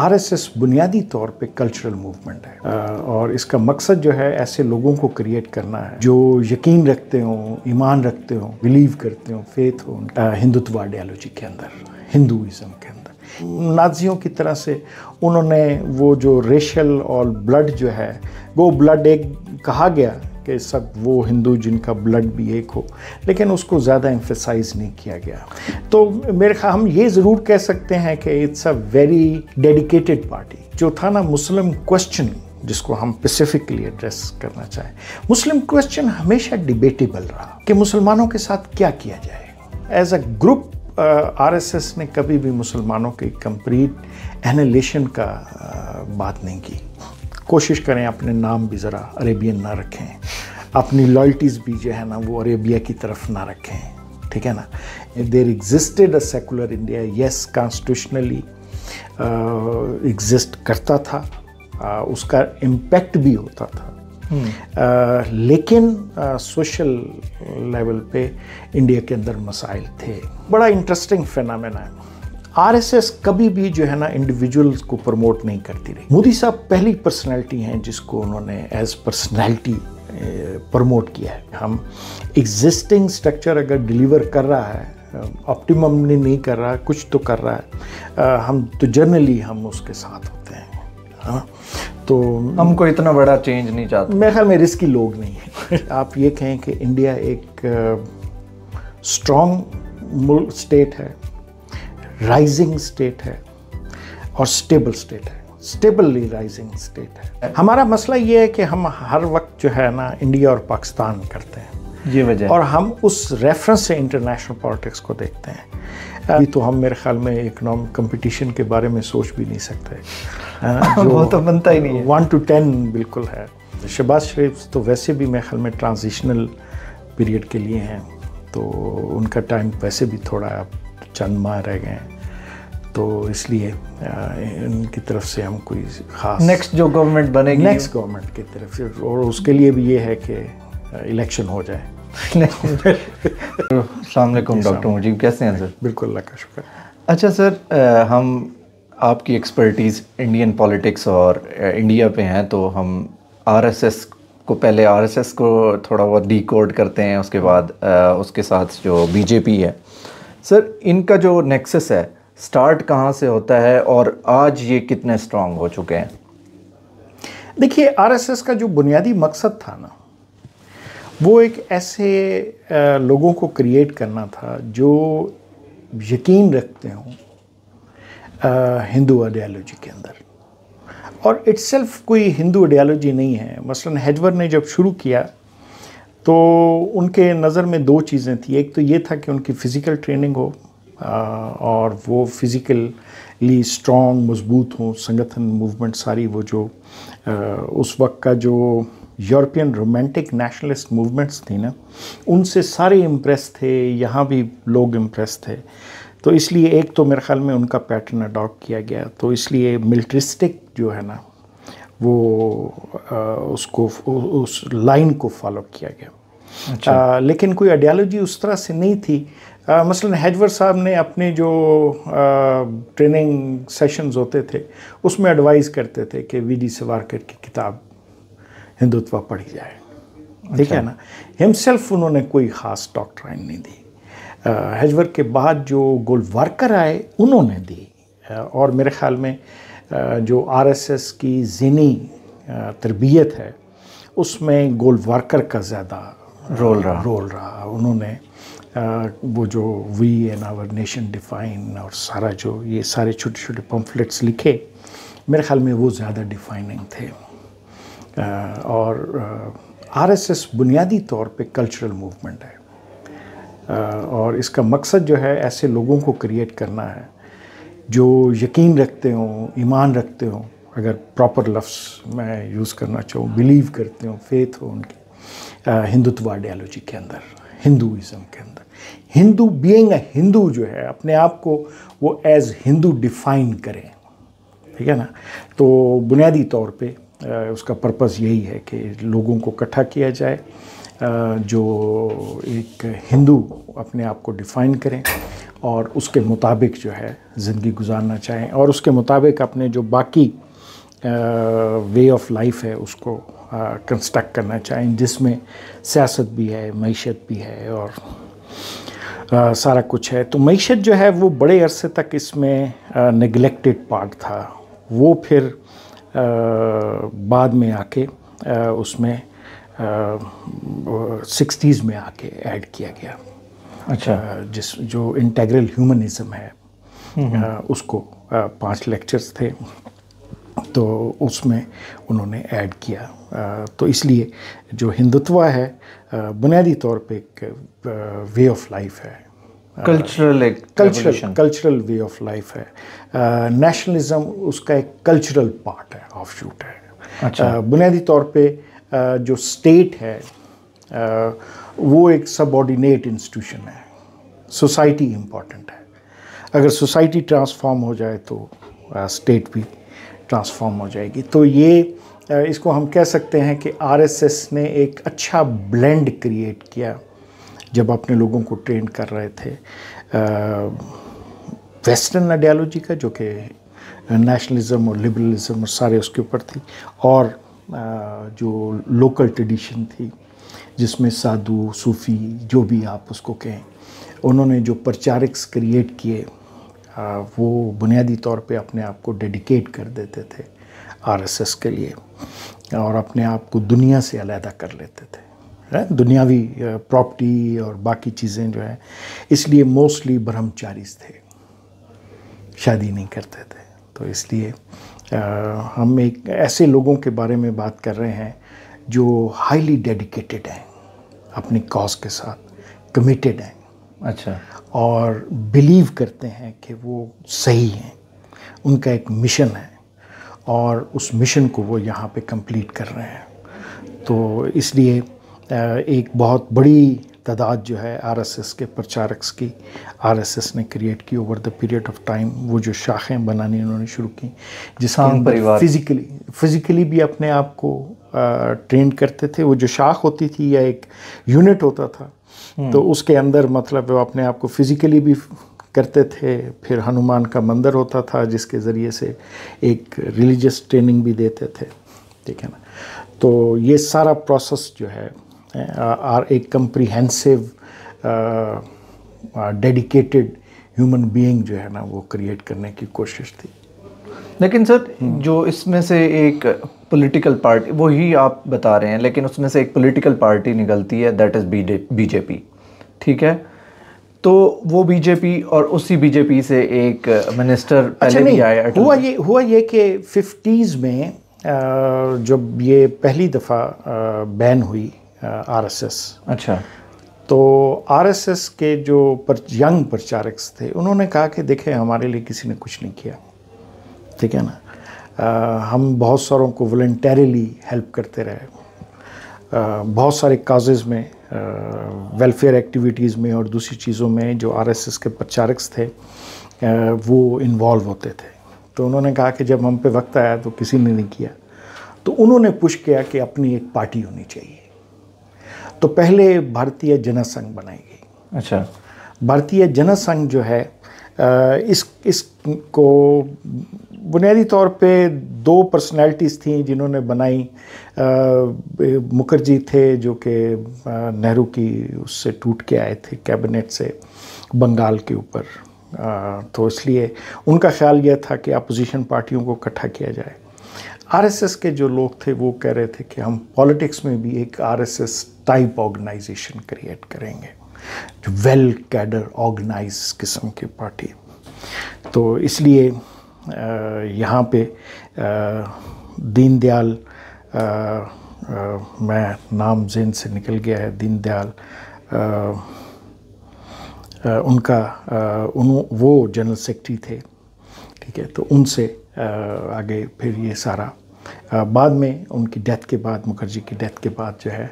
RSS बुनियादी तौर पे कल्चरल मूवमेंट है और इसका मकसद जो है ऐसे लोगों को क्रिएट करना है जो यकीन रखते हों ईमान रखते हों बिलीव करते हों फेथ हो हिंदुत्व आइडियालॉजी के अंदर हिंदुज़म के अंदर नाजियों की तरह से उन्होंने वो जो रेशल और ब्लड जो है वो ब्लड एक कहा गया कि सब वो हिंदू जिनका ब्लड भी एक हो लेकिन उसको ज़्यादा एम्फेसाइज नहीं किया गया तो मेरे ख्याल हम ये ज़रूर कह सकते हैं कि it's a very dedicated party जो था ना मुस्लिम क्वेश्चन जिसको हम स्पेसिफिकली एड्रेस करना चाहें मुस्लिम क्वेश्चन हमेशा डिबेटेबल रहा कि मुसलमानों के साथ क्या किया जाए as a group R S S ने कभी भी मुसलमानों के कंप्लीट एनालेशन का uh, बात नहीं की कोशिश करें अपने नाम भी ज़रा अरेबियन ना रखें अपनी लॉयल्टीज़ भी जो है ना वो अरेबिया की तरफ ना रखें ठीक है ना there existed a secular India yes constitutionally exist करता था आ, uh, उसका इम्पैक्ट भी होता था आ, हम्म। uh, लेकिन सोशल uh, लेवल पे इंडिया के अंदर मसाइल थे बड़ा इंटरेस्टिंग फेनामेना है आरएसएस कभी भी जो है ना इंडिविजुअल्स को प्रमोट नहीं करती रही मोदी साहब पहली पर्सनैलिटी हैं जिसको उन्होंने एज पर्सनैलिटी प्रमोट किया है हम एग्जिस्टिंग स्ट्रक्चर अगर डिलीवर कर रहा है ऑप्टिमम नहीं कर रहा कुछ तो कर रहा है हम तो जनरली हम उसके साथ होते हैं हाँ तो हमको इतना बड़ा चेंज नहीं चाहते मेरे ख्याल में रिस्की लोग नहीं हैं आप ये कहें कि इंडिया एक स्ट्रॉन्ग स्टेट है राइजिंग स्टेट है और स्टेबल स्टेट है स्टेबली राइजिंग स्टेट है हमारा मसला ये है कि हम हर वक्त जो है ना इंडिया और पाकिस्तान करते हैं ये वजह और हम उस रेफरेंस से इंटरनेशनल पॉलिटिक्स को देखते हैं अभी तो हम मेरे ख्याल में इकोनॉमिक कंपटीशन के बारे में सोच भी नहीं सकते वो तो बनता ही नहीं है वन टू टेन बिल्कुल है शहबाज शरीफ तो वैसे भी मेरे ख्याल में ट्रांजिशनल पीरियड के लिए हैं तो उनका टाइम वैसे भी थोड़ा चंद माह रह गए तो इसलिए इनकी तरफ से हम कोई खास नेक्स्ट जो गवर्नमेंट बनेगी नेक्स्ट गवर्नमेंट की तरफ से और उसके लिए भी ये है कि इलेक्शन हो जाए सलामकुम डॉक्टर मुजीब कैसे हैं सर बिल्कुल अल्लाह का शुक्र अच्छा सर हम आपकी एक्सपर्टीज़ इंडियन पॉलिटिक्स और इंडिया पे हैं तो हम आरएसएस को पहले आरएसएस को थोड़ा बहुत डी करते हैं उसके बाद उसके साथ जो बीजेपी है सर इनका जो नेक्सस है स्टार्ट कहाँ से होता है और आज ये कितने स्ट्रांग हो चुके हैं देखिए आरएसएस का जो बुनियादी मकसद था ना वो एक ऐसे लोगों को क्रिएट करना था जो यकीन रखते हों हिंदू आइडियालॉजी के अंदर और इट्सल्फ कोई हिंदू आइडियालॉजी नहीं है मसलन हेजवर ने जब शुरू किया तो उनके नज़र में दो चीज़ें थी एक तो ये था कि उनकी फ़िज़िकल ट्रेनिंग हो और वो फिज़िकली स्ट्रॉन्ग मज़बूत हों संगठन मूवमेंट सारी वो जो उस वक्त का जो यूरोपियन रोमांटिक नेशनलिस्ट मूवमेंट्स थी ना उनसे सारे इम्प्रेस थे यहाँ भी लोग इम्प्रेस थे तो इसलिए एक तो मेरे ख्याल में उनका पैटर्न अडॉप्ट किया गया तो इसलिए मिल्ट्रिस्टिक जो है ना वो आ, उसको उस लाइन को फॉलो किया गया अच्छा। आ, लेकिन कोई आइडियालॉजी उस तरह से नहीं थी आ, मसलन हैजवर साहब ने अपने जो ट्रेनिंग सेशंस होते थे उसमें एडवाइस करते थे कि वी डी सवारकर की किताब हिंदुत्व पढ़ी जाए ठीक अच्छा। है ना हिमसेल्फ उन्होंने कोई ख़ास डॉक्ट्राइन नहीं दी हैजवर के बाद जो वर्कर आए उन्होंने दी और मेरे ख्याल में जो आरएसएस की जिनी तरबियत है उसमें गोल वर्कर का ज़्यादा रोल रहा रोल रहा उन्होंने वो जो we and our nation define और सारा जो ये सारे छोटे छोटे पम्फलेट्स लिखे मेरे ख्याल में वो ज़्यादा डिफाइनिंग थे और आरएसएस बुनियादी तौर पे कल्चरल मूवमेंट है और इसका मकसद जो है ऐसे लोगों को क्रिएट करना है जो यकीन रखते हों ईमान रखते हों अगर प्रॉपर लफ्स मैं यूज़ करना चाहूँ बिलीव करते हों फेथ हो उनकी हिंदुत्व आइडियालॉजी के अंदर हिंदुज़म के अंदर हिंदू बीइंग अ हिंदू जो है अपने आप को वो एज हिंदू डिफाइन करें ठीक है ना तो बुनियादी तौर पे उसका पर्पस यही है कि लोगों को इकट्ठा किया जाए जो एक हिंदू अपने आप को डिफाइन करें और उसके मुताबिक जो है ज़िंदगी गुजारना चाहें और उसके मुताबिक अपने जो बाकी वे ऑफ लाइफ है उसको कंस्ट्रक्ट करना चाहें जिसमें सियासत भी है मीशत भी है और आ, सारा कुछ है तो मीशत जो है वो बड़े अरसे तक इसमें नगलेक्टेड पार्ट था वो फिर आ, बाद में आके आ, उसमें सिक्सटीज़ में आके ऐड किया गया अच्छा जिस जो इंटेग्रल ह्यूमनिज्म है हम्म, हम्म। उसको पांच लेक्चर्स थे तो उसमें उन्होंने ऐड किया तो इसलिए जो हिंदुत्व है बुनियादी तौर पे एक वे ऑफ लाइफ है cultural cultural cultural way of life है नेशनलिज्म उसका एक कल्चरल पार्ट है ऑफ शूट है अच्छा बुनियादी तौर पे जो स्टेट है वो एक सबॉर्डिनेट इंस्टीट्यूशन है सोसाइटी इम्पॉर्टेंट है अगर सोसाइटी ट्रांसफॉर्म हो जाए तो स्टेट uh, भी ट्रांसफॉर्म हो जाएगी तो ये uh, इसको हम कह सकते हैं कि आरएसएस ने एक अच्छा ब्लेंड क्रिएट किया जब अपने लोगों को ट्रेन कर रहे थे वेस्टर्न uh, आइडियालॉजी का जो कि नेशनलिज्म और लिबरलिज्म और सारे उसके ऊपर थी और आ, जो लोकल ट्रेडिशन थी जिसमें साधु सूफ़ी जो भी आप उसको कहें उन्होंने जो प्रचारिक्स क्रिएट किए वो बुनियादी तौर पे अपने आप को डेडिकेट कर देते थे आरएसएस के लिए और अपने आप को दुनिया से अलहदा कर लेते थे दुनियावी प्रॉपर्टी और बाकी चीज़ें जो है इसलिए मोस्टली ब्रह्मचारीज थे शादी नहीं करते थे तो इसलिए हम एक ऐसे लोगों के बारे में बात कर रहे हैं जो हाईली डेडिकेटेड हैं अपनी कॉज के साथ कमिटेड हैं अच्छा और बिलीव करते हैं कि वो सही हैं उनका एक मिशन है और उस मिशन को वो यहाँ पे कंप्लीट कर रहे हैं तो इसलिए एक बहुत बड़ी तादाद जो है आरएसएस के प्रचारक की आरएसएस ने क्रिएट की over the period of time वो जो शाखें बनानी उन्होंने शुरू की जिसमें परिवार फिज़िकली फिज़िकली भी अपने आप को ट्रेन करते थे वो जो शाख होती थी या एक यूनिट होता था हम्म। तो उसके अंदर मतलब वो अपने आप को फिज़िकली भी करते थे फिर हनुमान का मंदिर होता था जिसके ज़रिए से एक रिलीजियस ट्रेनिंग भी देते थे ठीक है ना तो ये सारा प्रोसेस जो है आर एक कम्प्रीहेंसिव डेडिकेटेड ह्यूमन बीइंग जो है ना वो क्रिएट करने की कोशिश थी लेकिन सर हम्म। जो इसमें से एक पॉलिटिकल पार्टी वो ही आप बता रहे हैं लेकिन उसमें से एक पॉलिटिकल पार्टी निकलती है दैट इज़ बीजेपी ठीक है तो वो बीजेपी और उसी बीजेपी से एक मिनिस्टर अच्छा, पहले अच्छा भी आया हुआ ये हुआ ये कि फिफ्टीज़ में जब ये पहली दफ़ा बैन हुई आरएसएस अच्छा तो आरएसएस के जो पर, यंग प्रचारक थे उन्होंने कहा कि देखें हमारे लिए किसी ने कुछ नहीं किया ठीक है ना आ, हम बहुत सारों को वॉल्टरीली हेल्प करते रहे बहुत सारे काजेज़ में वेलफेयर एक्टिविटीज़ में और दूसरी चीज़ों में जो आरएसएस के प्रचारक थे आ, वो इन्वॉल्व होते थे तो उन्होंने कहा कि जब हम पे वक्त आया तो किसी ने नहीं किया तो उन्होंने पुश किया कि अपनी एक पार्टी होनी चाहिए तो पहले भारतीय जनसंघ बनाई गई अच्छा भारतीय जनसंघ जो है इस इसको बुनियादी तौर पे दो पर्सनालिटीज़ थी जिन्होंने बनाई मुखर्जी थे जो कि नेहरू की उससे टूट के आए थे कैबिनेट से बंगाल के ऊपर तो इसलिए उनका ख्याल यह था कि अपोजिशन पार्टियों को इकट्ठा किया जाए आरएसएस के जो लोग थे वो कह रहे थे कि हम पॉलिटिक्स में भी एक आरएसएस टाइप ऑर्गेनाइजेशन क्रिएट करेंगे जो वेल कैडर ऑर्गेनाइज किस्म की पार्टी तो इसलिए यहाँ पे दीनदयाल मैं नाम जेन से निकल गया है दीनदयाल उनका उन वो जनरल सेक्रेटरी थे ठीक है तो उनसे आगे फिर ये सारा बाद में उनकी डेथ के बाद मुखर्जी की डेथ के बाद जो है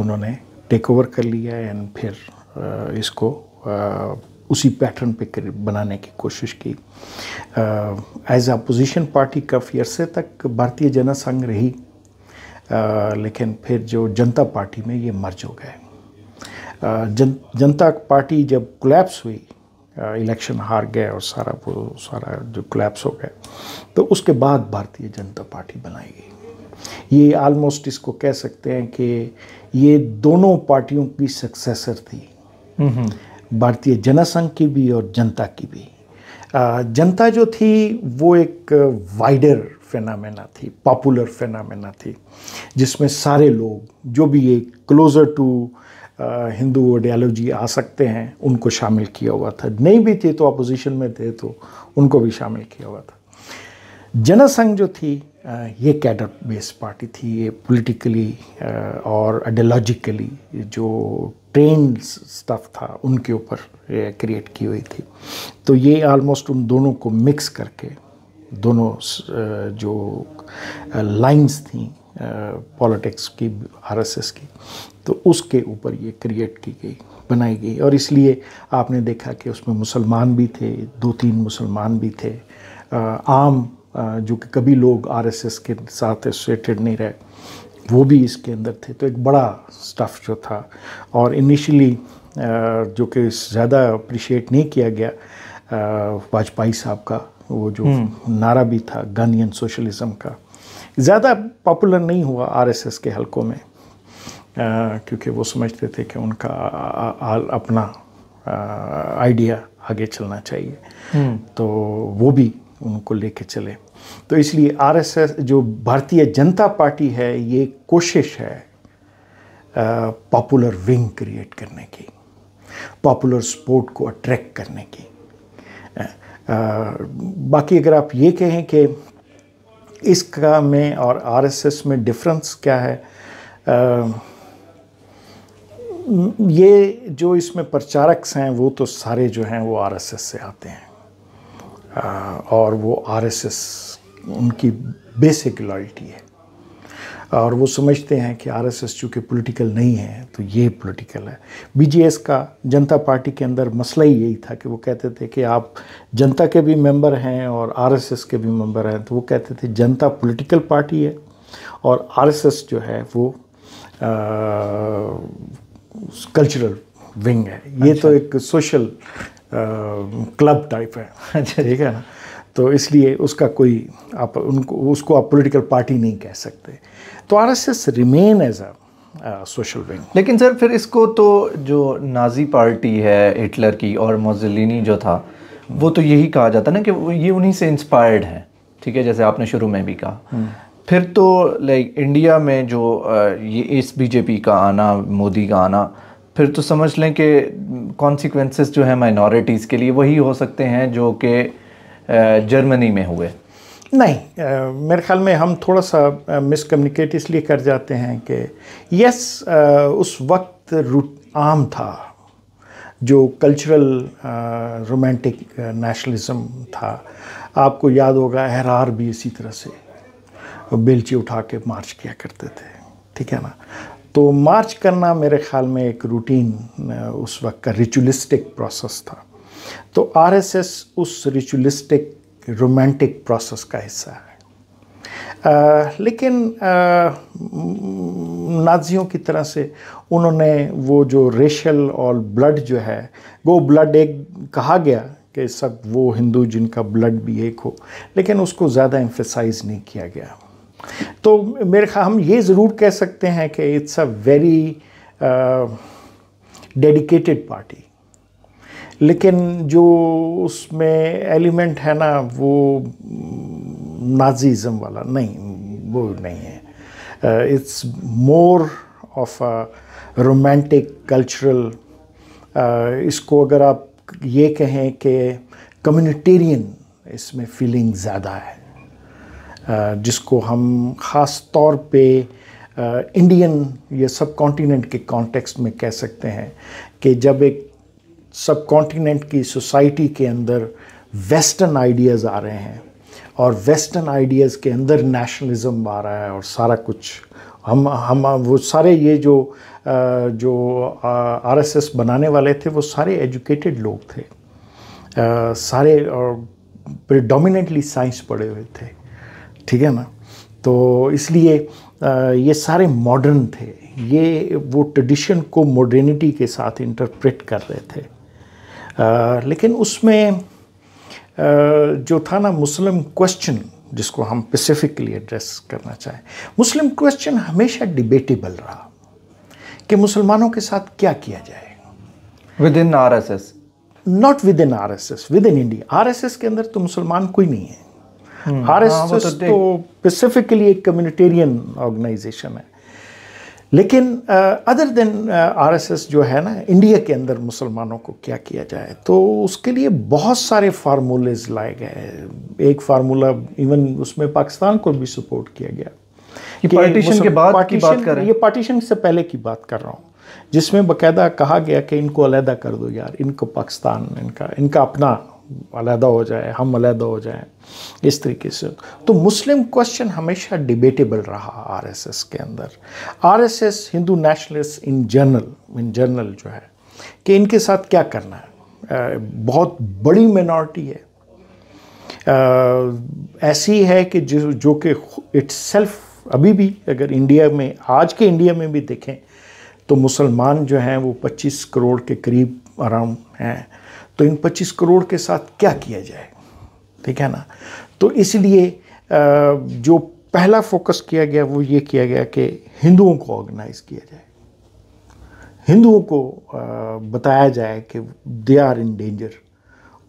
उन्होंने टेक ओवर कर लिया एंड फिर इसको उसी पैटर्न पे बनाने की कोशिश की एज अपोजिशन पार्टी काफ़ी अरसे तक भारतीय जनसंघ रही आ, लेकिन फिर जो जनता पार्टी में ये मर्ज हो गए जन जनता पार्टी जब क्लैप्स हुई इलेक्शन हार गए और सारा वो सारा जो क्लैप्स हो गया तो उसके बाद भारतीय जनता पार्टी बनाई गई ये आलमोस्ट इसको कह सकते हैं कि ये दोनों पार्टियों की सक्सेसर थी हम्म, हम्म। भारतीय जनसंघ की भी और जनता की भी जनता जो थी वो एक वाइडर फेनामेना थी पॉपुलर फेनामेना थी जिसमें सारे लोग जो भी एक क्लोज़र टू हिंदू आइडियालॉजी आ सकते हैं उनको शामिल किया हुआ था नहीं भी थे तो अपोजिशन में थे तो उनको भी शामिल किया हुआ था जनसंघ जो थी ये कैडर बेस्ड पार्टी थी ये पॉलिटिकली और आइडियोलॉजिकली जो ट्रेन स्टफ था उनके ऊपर क्रिएट की हुई थी तो ये ऑलमोस्ट उन दोनों को मिक्स करके दोनों जो लाइंस थी पॉलिटिक्स की आरएसएस की तो उसके ऊपर ये क्रिएट की गई बनाई गई और इसलिए आपने देखा कि उसमें मुसलमान भी थे दो तीन मुसलमान भी थे आम जो कि कभी लोग आरएसएस के साथ एसोसिएटेड नहीं रहे वो भी इसके अंदर थे तो एक बड़ा स्टफ जो था और इनिशियली जो कि ज़्यादा अप्रिशिएट नहीं किया गया वाजपेयी साहब का वो जो हम्म। नारा भी था गानियन सोशलिज्म का ज़्यादा पॉपुलर नहीं हुआ आरएसएस के हलकों में क्योंकि वो समझते थे कि उनका आ, आ, अपना आइडिया आगे चलना चाहिए हम्म। तो वो भी उनको लेके चले तो इसलिए आरएसएस जो भारतीय जनता पार्टी है ये कोशिश है पॉपुलर विंग क्रिएट करने की पॉपुलर स्पोर्ट को अट्रैक्ट करने की आ, बाकी अगर आप ये कहें कि इसका में और आरएसएस में डिफरेंस क्या है आ, ये जो इसमें प्रचारक हैं वो तो सारे जो हैं वो आरएसएस से आते हैं और वो आरएसएस उनकी बेसिक लॉयल्टी है और वो समझते हैं कि आरएसएस चूँकि पॉलिटिकल नहीं है तो ये पॉलिटिकल है बीजेएस का जनता पार्टी के अंदर मसला ही यही था कि वो कहते थे कि आप जनता के भी मेंबर हैं और आरएसएस के भी मेंबर हैं तो वो कहते थे जनता पॉलिटिकल पार्टी है और आरएसएस जो है वो कल्चरल विंग है ये तो अच्छा। तो एक सोशल क्लब टाइप है अच्छा, ठीक है ना तो इसलिए उसका कोई आप उनको उसको आप पॉलिटिकल पार्टी नहीं कह सकते तो R S S remain as a social wing लेकिन सर फिर इसको तो जो नाजी पार्टी है हिटलर की और मोजलिनी जो था वो तो यही कहा जाता ना कि ये उन्हीं से इंस्पायर्ड है ठीक है जैसे आपने शुरू में भी कहा हम्म। फिर तो लाइक इंडिया में जो uh, ये इस बीजेपी का आना मोदी का आना फिर तो समझ लें कि कॉन्सिक्वेंसेस जो है माइनॉरिटीज़ के लिए वही हो सकते हैं जो कि जर्मनी में हुए नहीं आ, मेरे ख्याल में हम थोड़ा सा मिसकम्युनिकेट इसलिए कर जाते हैं कि यस उस वक्त रूट आम था जो कल्चरल रोमांटिक नेशनलिज्म था आपको याद होगा एहरार भी इसी तरह से बेलची उठा के मार्च किया करते थे ठीक है ना तो मार्च करना मेरे ख्याल में एक रूटीन उस वक्त का रिचुअलिस्टिक प्रोसेस था तो आरएसएस उस रिचुअलिस्टिक रोमांटिक प्रोसेस का हिस्सा है आ, लेकिन नाजियों की तरह से उन्होंने वो जो रेशल और ब्लड जो है वो ब्लड एक कहा गया कि सब वो हिंदू जिनका ब्लड भी एक हो लेकिन उसको ज़्यादा एम्फेसाइज नहीं किया गया तो मेरे ख्याल हम ये ज़रूर कह सकते हैं कि it's a very dedicated party लेकिन जो उसमें एलिमेंट है ना वो नाजीज़म mm, वाला नहीं वो नहीं है it's more of a romantic cultural इसको अगर आप ये कहें कि कम्युनिटेरियन इसमें फीलिंग ज़्यादा है जिसको हम ख़ास तौर पे इंडियन या सब कॉन्टीनेंट के कॉन्टेक्स्ट में कह सकते हैं कि जब एक सब कॉन्टीनेंट की सोसाइटी के अंदर वेस्टर्न आइडियाज़ आ रहे हैं और वेस्टर्न आइडियाज़ के अंदर नेशनलिज्म आ रहा है और सारा कुछ हम हम वो सारे ये जो जो आरएसएस बनाने वाले थे वो सारे एजुकेटेड लोग थे सारे और प्रिडोमिनेटली साइंस पढ़े हुए थे ठीक है ना तो इसलिए ये सारे मॉडर्न थे ये वो ट्रेडिशन को मॉडर्निटी के साथ इंटरप्रेट कर रहे थे आ, लेकिन उसमें आ, जो था ना मुस्लिम क्वेश्चन जिसको हम स्पेसिफिकली एड्रेस करना चाहें मुस्लिम क्वेश्चन हमेशा डिबेटेबल रहा कि मुसलमानों के साथ क्या किया जाए within R S S not within R S S within India R S S के अंदर तो मुसलमान कोई नहीं है हम्म। आरएसएस हाँ, तो स्पेसिफिकली तो एक कम्युनिटेरियन ऑर्गेनाइजेशन है लेकिन अदर देन आरएसएस जो है ना इंडिया के अंदर मुसलमानों को क्या किया जाए तो उसके लिए बहुत सारे फार्मूलेज लाए गए एक फार्मूला इवन उसमें पाकिस्तान को भी सपोर्ट किया गया कि पार्टीशन के बाद की बात कर रहे हैं ये पार्टीशन से पहले की बात कर रहा हूँ जिसमें बकायदा कहा गया कि इनको अलहदा कर दो यार इनको पाकिस्तान इनका इनका अपना अलहदा हो जाए हम अलहदा हो जाए इस तरीके से तो मुस्लिम क्वेश्चन हमेशा डिबेटेबल रहा आरएसएस के अंदर RSS Hindu nationalist in general in general जो है कि इनके साथ क्या करना है बहुत बड़ी मिनॉरिटी है ऐसी है कि जो जो कि इट्स सेल्फ अभी भी अगर इंडिया में आज के इंडिया में भी देखें तो मुसलमान जो हैं वो 25 करोड़ के करीब अराउंड हैं तो इन 25 करोड़ के साथ क्या किया जाए ठीक है ना तो इसलिए जो पहला फोकस किया गया वो ये किया गया कि हिंदुओं को ऑर्गेनाइज किया जाए हिंदुओं को बताया जाए कि दे आर इन डेंजर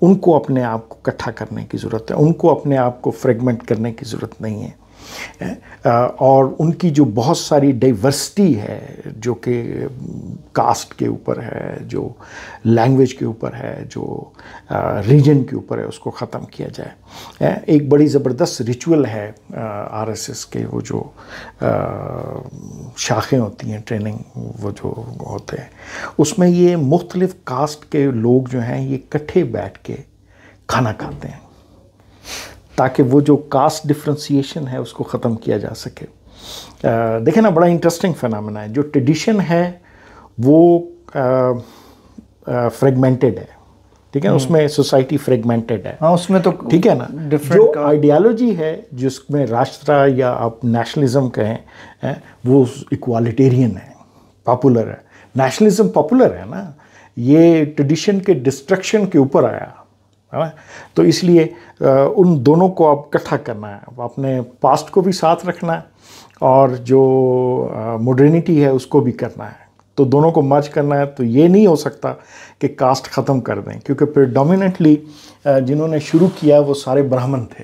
उनको अपने आप को इकट्ठा करने की ज़रूरत है उनको अपने आप को फ्रेगमेंट करने की ज़रूरत नहीं है और उनकी जो बहुत सारी डाइवर्सिटी है जो कि कास्ट के ऊपर है जो लैंग्वेज के ऊपर है जो रीजन के ऊपर है उसको ख़त्म किया जाए एक बड़ी ज़बरदस्त रिचुअल है आरएसएस के वो जो शाखें होती हैं ट्रेनिंग वो जो होते हैं उसमें ये मुख्तलिफ़ कास्ट के लोग जो हैं ये इकट्ठे बैठ के खाना खाते हैं ताकि वो जो कास्ट डिफ्रेंसीशन है उसको ख़त्म किया जा सके देखें ना बड़ा इंटरेस्टिंग फिनमिना है जो ट्रेडिशन है वो फ्रेगमेंटेड है ठीक है हम्म। उसमें सोसाइटी फ्रेगमेंटेड है हाँ उसमें तो ठीक है ना जो आइडियालॉजी है जिसमें राष्ट्र या आप नेशनलिज्म कहें है, वो इक्वालिटेरियन है पॉपुलर है नेशनलिज्म पॉपुलर है ना ये ट्रेडिशन के डिस्ट्रक्शन के ऊपर आया है ना तो इसलिए उन दोनों को अब इकट्ठा करना है अपने पास्ट को भी साथ रखना है और जो मॉडर्निटी है उसको भी करना है तो दोनों को मर्ज करना है तो ये नहीं हो सकता कि कास्ट ख़त्म कर दें क्योंकि डोमिनेंटली जिन्होंने शुरू किया वो सारे ब्राह्मण थे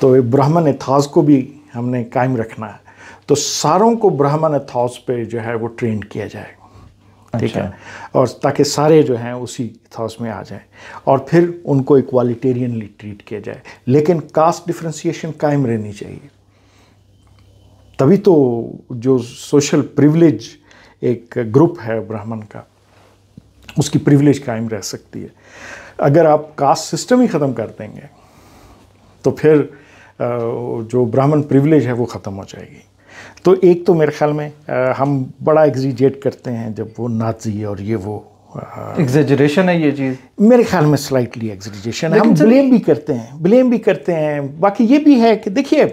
तो ये ब्राह्मण एथाज को भी हमने कायम रखना है तो सारों को ब्राह्मण एथाज पे जो है वो ट्रेन किया जाएगा ठीक अच्छा। है और ताकि सारे जो हैं उसी इथॉस में आ जाएं और फिर उनको इक्वालिटेरियनली ट्रीट किया जाए लेकिन कास्ट डिफ्रेंसीशन कायम रहनी चाहिए तभी तो जो सोशल प्रिविलेज एक ग्रुप है ब्राह्मण का उसकी प्रिविलेज कायम रह सकती है अगर आप कास्ट सिस्टम ही ख़त्म कर देंगे तो फिर जो ब्राह्मण प्रिविलेज है वो ख़त्म हो जाएगी तो एक तो मेरे ख्याल में आ, हम बड़ा एग्जीजेट करते हैं जब वो नाजी और ये वो एग्जेजरेशन है ये चीज़ मेरे ख्याल में स्लाइटली एग्जेजरेशन हम ब्लेम भी करते हैं ब्लेम भी करते हैं बाकी ये भी है कि देखिए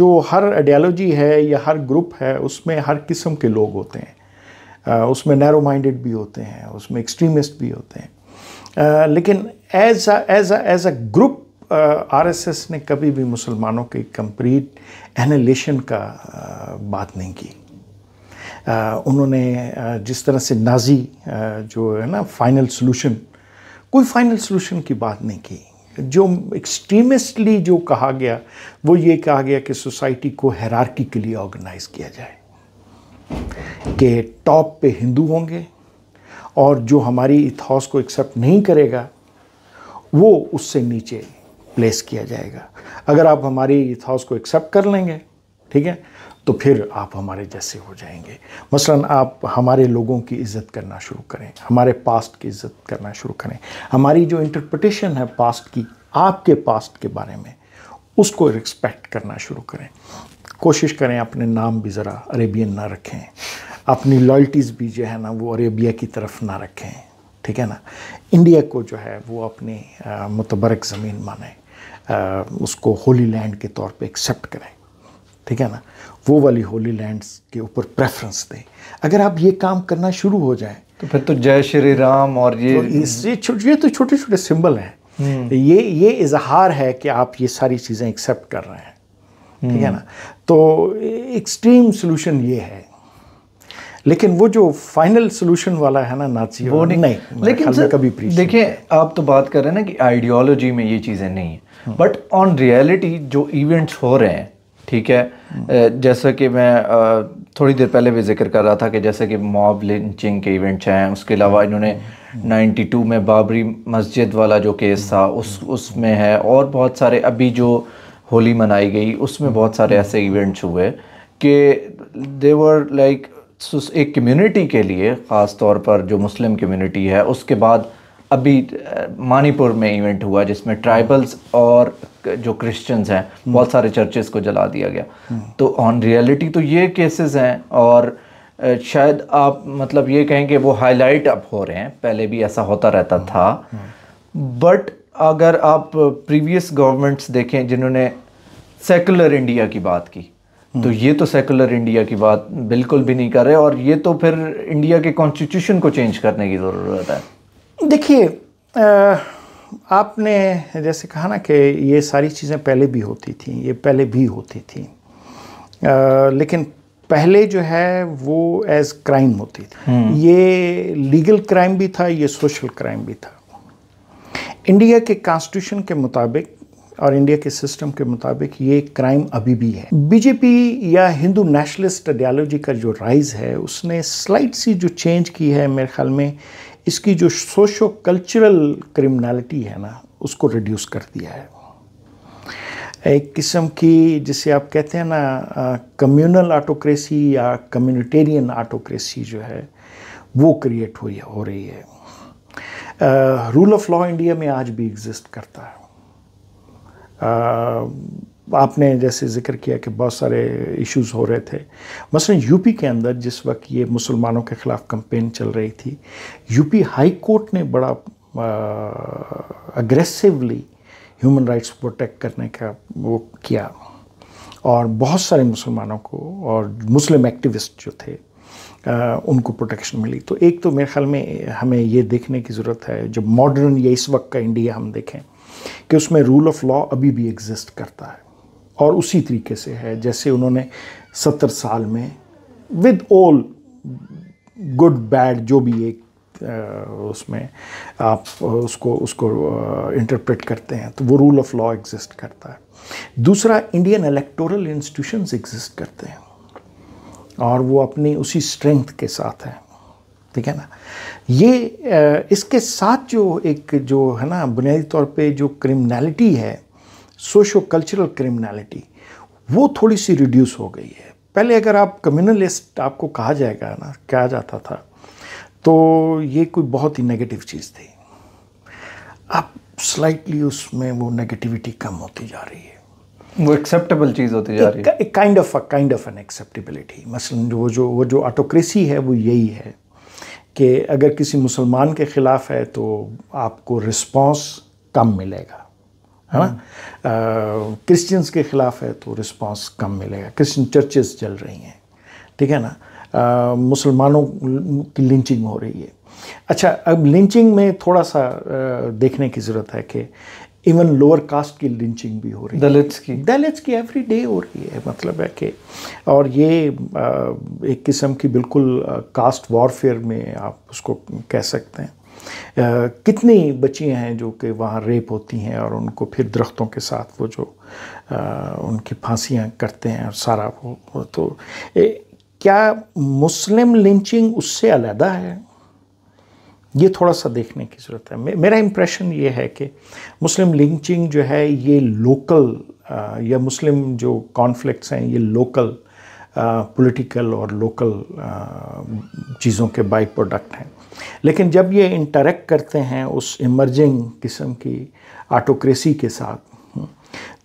जो हर आइडियालॉजी है या हर ग्रुप है उसमें हर किस्म के लोग होते हैं उसमें नैरो माइंडेड भी होते हैं उसमें एक्सट्रीमिस्ट भी होते हैं लेकिन as as as a group RSS ने कभी भी मुसलमानों के कंप्लीट एनलेशन का आ, बात नहीं की आ, उन्होंने जिस तरह से नाजी जो है ना फाइनल सोलूशन कोई फाइनल सलूशन की बात नहीं की जो एक्सट्रीमिस्टली जो कहा गया वो ये कहा गया कि सोसाइटी को हैरारकी के लिए ऑर्गेनाइज किया जाए कि टॉप पे हिंदू होंगे और जो हमारी इथॉस को एक्सेप्ट नहीं करेगा वो उससे नीचे प्लेस किया जाएगा अगर आप हमारी थॉस को एक्सेप्ट कर लेंगे ठीक है तो फिर आप हमारे जैसे हो जाएंगे मसलन आप हमारे लोगों की इज़्ज़त करना शुरू करें हमारे पास्ट की इज़्ज़त करना शुरू करें हमारी जो इंटरप्रटेशन है पास्ट की आपके पास्ट के बारे में उसको रिस्पेक्ट करना शुरू करें कोशिश करें अपने नाम भी ज़रा अरेबियन ना रखें अपनी लॉयल्टीज़ भी जो है ना वो अरेबिया की तरफ ना रखें ठीक है ना इंडिया को जो है वो अपनी मुतबरक ज़मीन माने आ, उसको होली लैंड के तौर पे एक्सेप्ट करें ठीक है ना वो वाली होली लैंड्स के ऊपर प्रेफरेंस दें अगर आप ये काम करना शुरू हो जाए तो फिर तो जय श्री राम और ये तो ये तो छोटे छोटे सिंबल हैं हम्म। तो ये ये इजहार है कि आप ये सारी चीज़ें एक्सेप्ट कर रहे हैं ठीक है हम्म। ना तो एक्सट्रीम सोल्यूशन ये है लेकिन वो जो फाइनल सोल्यूशन वाला है ना नाची वो नहीं, नहीं लेकिन कभी देखिए आप तो बात कर रहे हैं ना कि आइडियोलॉजी में ये चीज़ें नहीं है बट ऑन रियलिटी जो इवेंट्स हो रहे हैं ठीक है हाँ। जैसे कि मैं थोड़ी देर पहले भी जिक्र कर रहा था कि जैसे कि मॉब लिंचिंग के इवेंट्स हैं उसके अलावा हाँ। इन्होंने 92 हाँ। में बाबरी मस्जिद वाला जो केस था उस उसमें है और बहुत सारे अभी जो होली मनाई गई उसमें बहुत सारे ऐसे इवेंट्स हुए कि देवर लाइक एक कम्युनिटी के लिए ख़ास तौर पर जो मुस्लिम कम्युनिटी है उसके बाद अभी मानीपुर में इवेंट हुआ जिसमें ट्राइबल्स और जो क्रिश्चियंस हैं हम्म। बहुत सारे चर्चेस को जला दिया गया हम्म। तो ऑन रियलिटी तो ये केसेस हैं और शायद आप मतलब ये कहें कि वो हाईलाइट अप हो रहे हैं पहले भी ऐसा होता रहता हम्म। था बट अगर आप प्रीवियस गवर्नमेंट्स देखें जिन्होंने सेकुलर इंडिया की बात की तो ये तो सेकुलर इंडिया की बात बिल्कुल भी नहीं कर रहे और ये तो फिर इंडिया के कॉन्स्टिट्यूशन को चेंज करने की ज़रूरत है देखिए आपने जैसे कहा ना कि ये सारी चीज़ें पहले भी होती थी ये पहले भी होती थी आ, लेकिन पहले जो है वो एज क्राइम होती थी हम्म। ये लीगल क्राइम भी था ये सोशल क्राइम भी था इंडिया के कॉन्स्टिट्यूशन के मुताबिक और इंडिया के सिस्टम के मुताबिक ये क्राइम अभी भी है बीजेपी या हिंदू नेशनलिस्ट आइडियालॉजी का जो राइज है उसने स्लाइट सी जो चेंज की है मेरे ख्याल में इसकी जो सोशो कल्चरल क्रिमिनलिटी है ना उसको रिड्यूस कर दिया है एक किस्म की जिसे आप कहते हैं ना कम्युनल आटोक्रेसी या कम्युनिटेरियन आटोक्रेसी जो है वो क्रिएट हुई हो रही है रूल ऑफ लॉ इंडिया में आज भी एग्जिस्ट करता है आ, आपने जैसे जिक्र किया कि बहुत सारे इश्यूज हो रहे थे मसलन यूपी के अंदर जिस वक्त ये मुसलमानों के ख़िलाफ़ कंपेन चल रही थी यूपी हाई कोर्ट ने बड़ा अग्रेसिवली ह्यूमन राइट्स प्रोटेक्ट करने का वो किया और बहुत सारे मुसलमानों को और मुस्लिम एक्टिविस्ट जो थे आ, उनको प्रोटेक्शन मिली तो एक तो मेरे ख्याल में हमें ये देखने की ज़रूरत है जब मॉडर्न या इस वक्त का इंडिया हम देखें कि उसमें रूल ऑफ लॉ अभी भी एग्जिस्ट करता है और उसी तरीके से है जैसे उन्होंने सत्तर साल में विद ऑल गुड बैड जो भी एक उसमें आप उसको उसको इंटरप्रेट करते हैं तो वो रूल ऑफ लॉ एग्जिस्ट करता है दूसरा इंडियन इलेक्टोरल इंस्टीट्यूशंस एग्जिस्ट करते हैं और वो अपनी उसी स्ट्रेंथ के साथ है ठीक है ना ये इसके साथ जो एक जो है ना बुनियादी तौर पे जो क्रिमिनलिटी है सोशो कल्चरल क्रिमिनलिटी वो थोड़ी सी रिड्यूस हो गई है पहले अगर आप कम्युनलिस्ट आपको कहा जाएगा ना कहा जाता था तो ये कोई बहुत ही नेगेटिव चीज़ थी अब स्लाइटली उसमें वो नेगेटिविटी कम होती जा रही है वो एक्सेप्टेबल चीज़ होती जा रही है kind of kind of an acceptability मसलन जो जो वो जो ऑटोक्रेसी है वो यही है कि अगर किसी मुसलमान के ख़िलाफ़ है तो आपको रिस्पॉन्स कम मिलेगा है ना क्रिश्चियंस के ख़िलाफ़ है तो रिस्पांस कम मिलेगा क्रिश्चियन चर्चेस चल रही हैं ठीक है ना मुसलमानों की लिंचिंग हो रही है अच्छा अब लिंचिंग में थोड़ा सा देखने की ज़रूरत है कि इवन लोअर कास्ट की लिंचिंग भी हो रही है दलित्स की दलित्स की एवरी डे हो रही है मतलब है कि और ये एक किस्म की बिल्कुल कास्ट वॉरफेयर में आप उसको कह सकते हैं कितनी बच्चियां हैं जो कि वहाँ रेप होती हैं और उनको फिर दरख्तों के साथ वो जो उनकी फांसियाँ करते हैं और सारा वो तो ए, क्या मुस्लिम लिंचिंग उससे अलहदा है ये थोड़ा सा देखने की ज़रूरत है मे, मेरा इम्प्रेशन ये है कि मुस्लिम लिंचिंग जो है ये लोकल आ, या मुस्लिम जो कॉन्फ्लिक्ट्स हैं ये लोकल पॉलिटिकल और लोकल चीज़ों के बाई प्रोडक्ट हैं लेकिन जब ये इंटरेक्ट करते हैं उस इमर्जिंग किस्म की आटोक्रेसी के साथ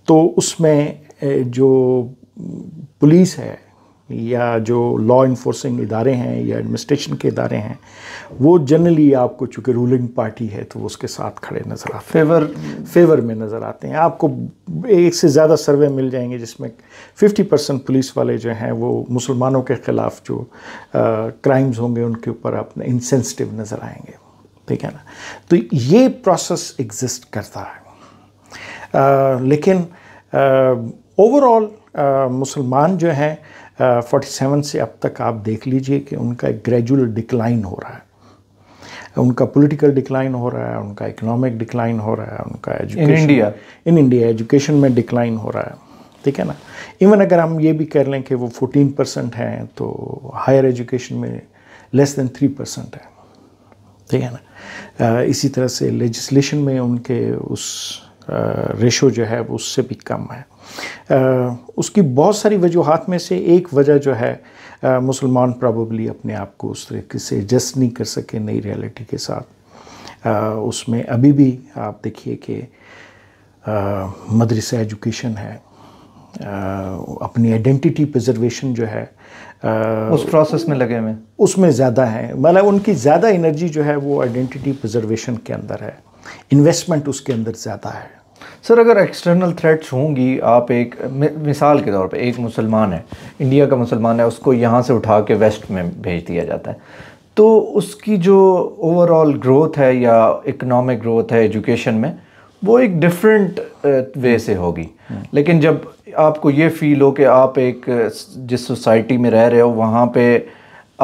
तो उसमें जो पुलिस है या जो लॉ इन्फोर्सिंग इदारे हैं या एडमिनिस्ट्रेशन के इदारे हैं वो जनरली आपको चूँकि रूलिंग पार्टी है तो वो उसके साथ खड़े नज़र आते फेवर फेवर में नज़र आते हैं आपको एक से ज़्यादा सर्वे मिल जाएंगे जिसमें 50 परसेंट पुलिस वाले जो हैं वो मुसलमानों के ख़िलाफ़ जो क्राइम्स होंगे उनके ऊपर अपने इंसेंसिटिव नज़र आएंगे ठीक है ना तो ये प्रोसेस एग्जिस्ट करता है आ, लेकिन ओवरऑल मुसलमान जो हैं 47 से अब तक आप देख लीजिए कि उनका एक ग्रेजुअल डिक्लाइन हो रहा है उनका पॉलिटिकल डिक्लाइन हो रहा है उनका इकोनॉमिक डिक्लाइन हो रहा है उनका education in India in India education में डिक्लाइन हो रहा है ठीक है ना इवन अगर हम ये भी कह लें कि वो 14 परसेंट हैं तो हायर एजुकेशन में लेस देन थ्री परसेंट है ठीक है ना इसी तरह से लेजिस्लेशन में उनके उस रेशो जो है वो उससे भी कम है उसकी बहुत सारी वजूहत में से एक वजह जो है मुसलमान प्रॉब्ली अपने आप को उस तरीके से एडजस्ट नहीं कर सके नई रियलिटी के साथ उसमें अभी भी आप देखिए कि मदरसा एजुकेशन है अपनी आइडेंटिटी प्रज़र्वेशन जो है उस प्रोसेस में लगे हुए उसमें ज़्यादा है मतलब उनकी ज़्यादा एनर्जी जो है वो आइडेंटिटी प्रजर्वेशन के अंदर है इन्वेस्टमेंट उसके अंदर ज़्यादा है सर अगर एक्सटर्नल थ्रेट्स होंगी आप एक मिसाल के तौर पे एक मुसलमान है इंडिया का मुसलमान है उसको यहाँ से उठा के वेस्ट में भेज दिया जाता है तो उसकी जो ओवरऑल ग्रोथ है या इकोनॉमिक ग्रोथ है एजुकेशन में वो एक डिफरेंट वे से होगी हम्म। लेकिन जब आपको ये फील हो कि आप एक जिस सोसाइटी में रह रहे हो वहाँ पे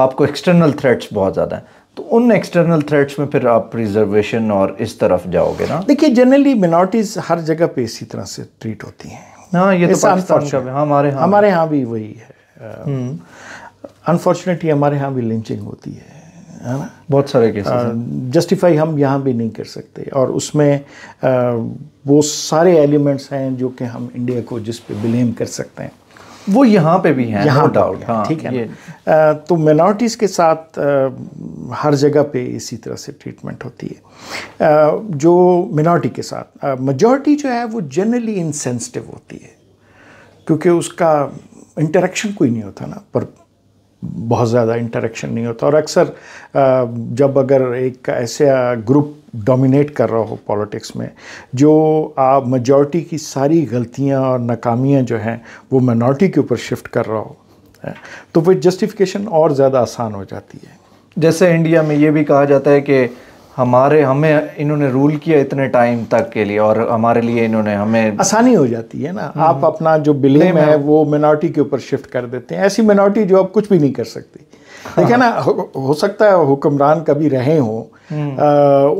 आपको एक्सटर्नल थ्रेट्स बहुत ज़्यादा हैं तो उन एक्सटर्नल थ्रेट्स में फिर आप रिजर्वेशन और इस तरफ जाओगे ना देखिए जनरली मिनोरिटीज हर जगह पे इसी तरह से ट्रीट होती हैं हाँ ये तो पाकिस्तान का हाँ, हमारे यहाँ हमारे यहाँ भी वही है अनफॉर्चुनेटली हम्म। हमारे यहाँ भी लिंचिंग होती है है ना बहुत सारे केसेस जस्टिफाई हम यहाँ भी नहीं कर सकते और उसमें आ, वो सारे एलिमेंट्स हैं जो कि हम इंडिया को जिस पे ब्लेम कर सकते हैं वो यहाँ पे भी हैं यहाँ डाउट हाँ ठीक है आ, तो माइनॉरिटीज़ के साथ आ, हर जगह पे इसी तरह से ट्रीटमेंट होती है आ, जो मिनॉरिटी के साथ मजॉरिटी जो है वो जनरली इंसेंसिटिव होती है क्योंकि उसका इंटरेक्शन कोई नहीं होता ना पर बहुत ज़्यादा इंटरेक्शन नहीं होता और अक्सर जब अगर एक ऐसा ग्रुप डोमिनेट कर रहा हो पॉलिटिक्स में जो आप मजॉरिटी की सारी गलतियां और नाकामियां जो हैं वो माइनॉरिटी के ऊपर शिफ्ट कर रहा हो तो फिर जस्टिफिकेशन और ज़्यादा आसान हो जाती है जैसे इंडिया में ये भी कहा जाता है कि हमारे हमें इन्होंने रूल किया इतने टाइम तक के लिए और हमारे लिए इन्होंने हमें आसानी हो जाती है ना हम्म। आप अपना जो बिलीम है वो मिनॉरिटी के ऊपर शिफ्ट कर देते हैं ऐसी मिनॉरिटी जो आप कुछ भी नहीं कर सकती हाँ। देखिए ना हो, हो सकता है हुक्मरान कभी रहे हों हम्म।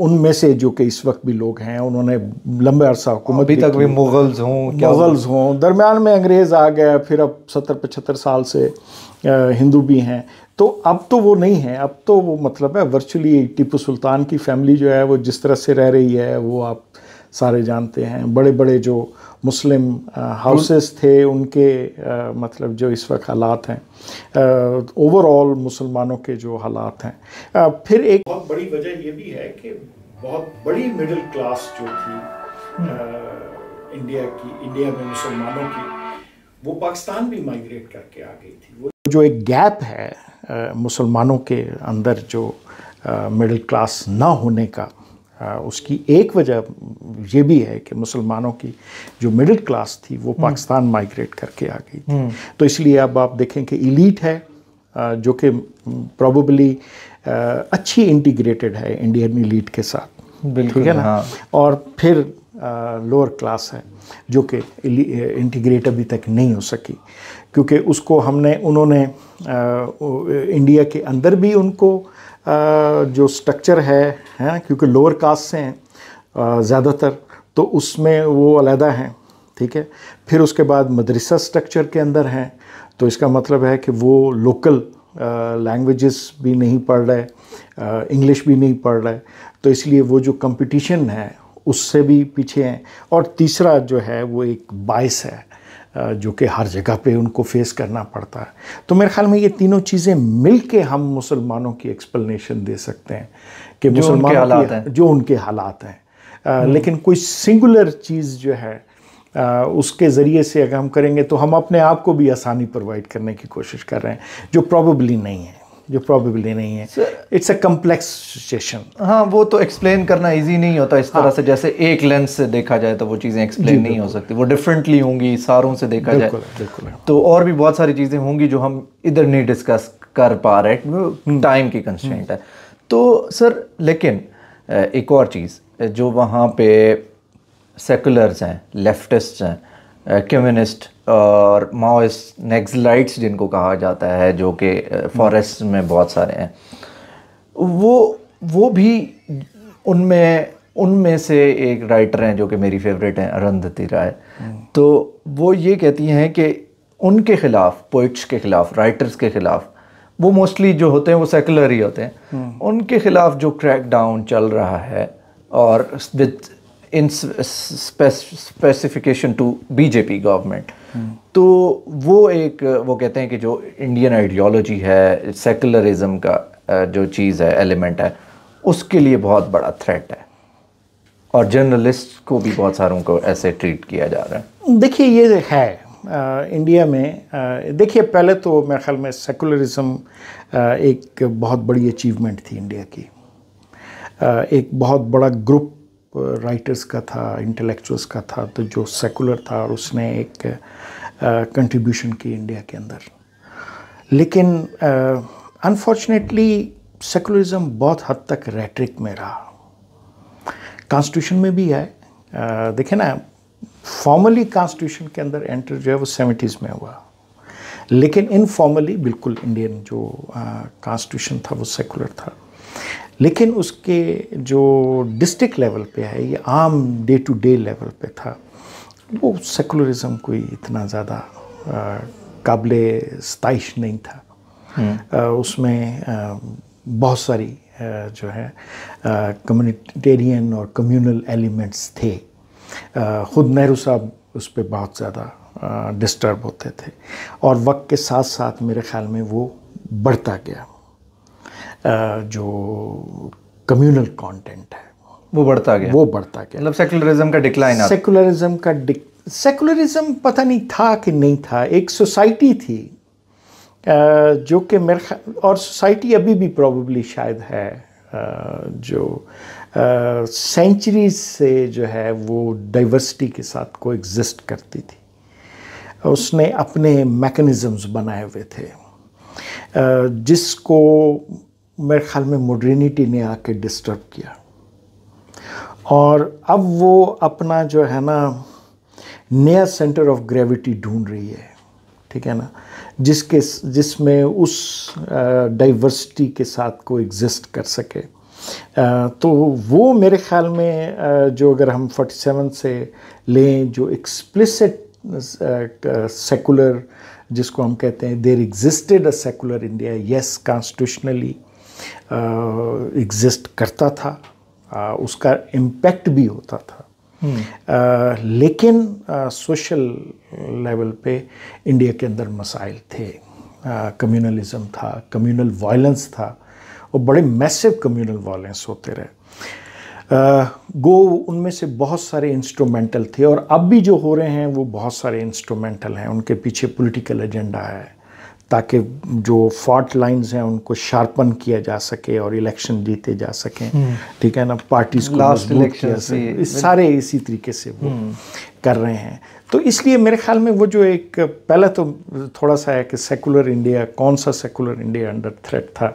उनमें से जो कि इस वक्त भी लोग हैं उन्होंने लंबे अरसा हुकूमत अभी तक भी मुगल्स हों मुगल्स हों दरमियान में अंग्रेज़ आ गए फिर अब सत्तर पचहत्तर साल से हिंदू भी हैं तो अब तो वो नहीं है अब तो वो मतलब है वर्चुअली टीपू सुल्तान की फैमिली जो है वो जिस तरह से रह रही है वो आप सारे जानते हैं बड़े बड़े जो मुस्लिम हाउसेस थे उनके आ, मतलब जो इस वक्त हालात हैं ओवरऑल मुसलमानों के जो हालात हैं आ, फिर एक बहुत बड़ी वजह ये भी है कि बहुत बड़ी मिडिल क्लास जो थी आ, हम्म। इंडिया की इंडिया में मुसलमानों की वो पाकिस्तान भी माइग्रेट करके आ गई थी वो जो एक गैप है मुसलमानों के अंदर जो मिडिल क्लास ना होने का उसकी एक वजह ये भी है कि मुसलमानों की जो मिडिल क्लास थी वो हम्म। पाकिस्तान माइग्रेट करके आ गई थी हम्म। तो इसलिए अब आप देखें कि इलीट है जो कि प्रॉबली हम्म, अच्छी इंटीग्रेटेड है इंडियन इलीट के साथ ठीक है ना हाँ। और फिर लोअर क्लास है जो कि इंटीग्रेट अभी तक नहीं हो सकी क्योंकि उसको हमने उन्होंने इंडिया के अंदर भी उनको जो स्ट्रक्चर है है क्योंकि लोअर कास्ट से हैं ज़्यादातर तो उसमें वो अलहदा हैं ठीक है फिर उसके बाद मदरसा स्ट्रक्चर के अंदर हैं तो इसका मतलब है कि वो लोकल लैंग्वेजेस भी नहीं पढ़ रहे इंग्लिश भी नहीं पढ़ रहे तो इसलिए वो जो कंपटीशन है उससे भी पीछे हैं और तीसरा जो है वो एक बायस है जो कि हर जगह पे उनको फेस करना पड़ता है तो मेरे ख्याल में ये तीनों चीज़ें मिल के हम मुसलमानों की एक्सप्लेनेशन दे सकते हैं कि मुसलमान हालात हैं जो उनके हालात हैं हम्म। लेकिन कोई सिंगुलर चीज़ जो है आ, उसके ज़रिए से अगर हम करेंगे तो हम अपने आप को भी आसानी प्रोवाइड करने की कोशिश कर रहे हैं जो प्रॉबली नहीं है जो प्रॉबेबली नहीं है इट्स अ कम्प्लेक्स सिचुएशन हाँ वो तो एक्सप्लेन करना इजी नहीं होता इस हाँ. तरह से जैसे एक लेंस से देखा जाए तो वो चीज़ें एक्सप्लेन नहीं हो सकती वो डिफरेंटली होंगी सारों से देखा जाए बिल्कुल तो और भी बहुत सारी चीज़ें होंगी जो हम इधर नहीं डिस्कस कर पा रहे टाइम हम्म। की कंस्टेंट है हम्म। तो सर लेकिन एक और चीज़ जो वहाँ पे सेकुलर्स हैं लेफ्टिस्ट हैं कम्युनिस्ट और माओइस्ट नेक्सलाइट्स जिनको कहा जाता है जो कि फॉरेस्ट में बहुत सारे हैं वो वो भी उनमें उनमें से एक राइटर हैं जो कि मेरी फेवरेट हैं अरुंधति राय तो वो ये कहती हैं कि उनके ख़िलाफ़ पोइट्स के ख़िलाफ़ राइटर्स के ख़िलाफ़ वो मोस्टली जो होते हैं वो सेकुलर ही होते हैं उनके ख़िलाफ़ जो क्रैक डाउन चल रहा है और within specification to BJP government तो वो एक वो कहते हैं कि जो इंडियन आइडियोलॉजी है सेकुलरिज्म का जो चीज़ है एलिमेंट है उसके लिए बहुत बड़ा थ्रेट है और जर्नलिस्ट को भी बहुत सारों को ऐसे ट्रीट किया जा रहा है देखिए ये है आ, इंडिया में देखिए पहले तो मेरे ख्याल में सेकुलरिज्म एक बहुत बड़ी अचीवमेंट थी इंडिया की आ, एक बहुत बड़ा ग्रुप राइटर्स का था इंटेलेक्चुअल्स का था तो जो सेकुलर था और उसने एक कंट्रीब्यूशन uh, की इंडिया के अंदर लेकिन अनफॉर्चुनेटली uh, सेकुलरिज्म बहुत हद तक रेटरिक में रहा कॉन्स्टिट्यूशन में भी है uh, देखे ना फॉर्मली कॉन्स्टिट्यूशन के अंदर एंटर जो है वो सेवेंटीज़ में हुआ लेकिन इनफॉर्मली बिल्कुल इंडियन जो कॉन्स्टिट्यूशन था वो सेकुलर था लेकिन उसके जो डिस्ट्रिक्ट लेवल पे है ये आम डे टू डे लेवल पे था वो सेकुलरिज्म कोई इतना ज़्यादा काबिल स्ताइश नहीं था आ, हम्म। उसमें आ, बहुत सारी आ, जो है कम्युनिटेरियन और कम्युनल एलिमेंट्स थे ख़ुद नेहरू साहब उस पर बहुत ज़्यादा डिस्टर्ब होते थे और वक्त के साथ साथ मेरे ख्याल में वो बढ़ता गया जो कम्युनल कंटेंट है वो बढ़ता गया वो बढ़ता गया मतलब सेकुलरिज्म का डिक्लाइन सेकुलरिज्म का डिक सेकुलरिज्म पता नहीं था कि नहीं था एक सोसाइटी थी जो कि मेरे और सोसाइटी अभी भी प्रॉब्ली शायद है जो सेंचुरीज से जो है वो डाइवर्सिटी के साथ को एग्जिस्ट करती थी उसने अपने मैकेनिज़म्स बनाए हुए थे जिसको मेरे ख्याल में मॉडर्निटी ने आके डिस्टर्ब किया और अब वो अपना जो है ना नया सेंटर ऑफ ग्रेविटी ढूंढ रही है ठीक है ना जिसके जिसमें उस डाइवर्सिटी के साथ को एग्जिस्ट कर सके आ, तो वो मेरे ख्याल में आ, जो अगर हम 47 से लें जो एक्सप्लिसिट सेकुलर जिसको हम कहते हैं there existed a secular India yes constitutionally exist करता था आ, उसका इम्पैक्ट भी होता था आ, हम्म। लेकिन सोशल लेवल पे इंडिया के अंदर मसाइल थे कम्युनलिज्म था कम्युनल वायलेंस था और बड़े मैसिव कम्युनल वायलेंस होते रहे आ, गो उनमें से बहुत सारे इंस्ट्रूमेंटल थे और अब भी जो हो रहे हैं वो बहुत सारे इंस्ट्रूमेंटल हैं उनके पीछे पॉलिटिकल एजेंडा है ताकि जो फॉल्ट लाइंस हैं उनको शार्पन किया जा सके और इलेक्शन जीते जा सकें हम्म। ठीक है ना पार्टीज को लास्ट इलेक्शन इस सारे इसी तरीके से वो हम्म। कर रहे हैं तो इसलिए मेरे ख्याल में वो जो एक पहला तो थोड़ा सा है कि सेकुलर इंडिया कौन सा सेकुलर इंडिया अंडर थ्रेट था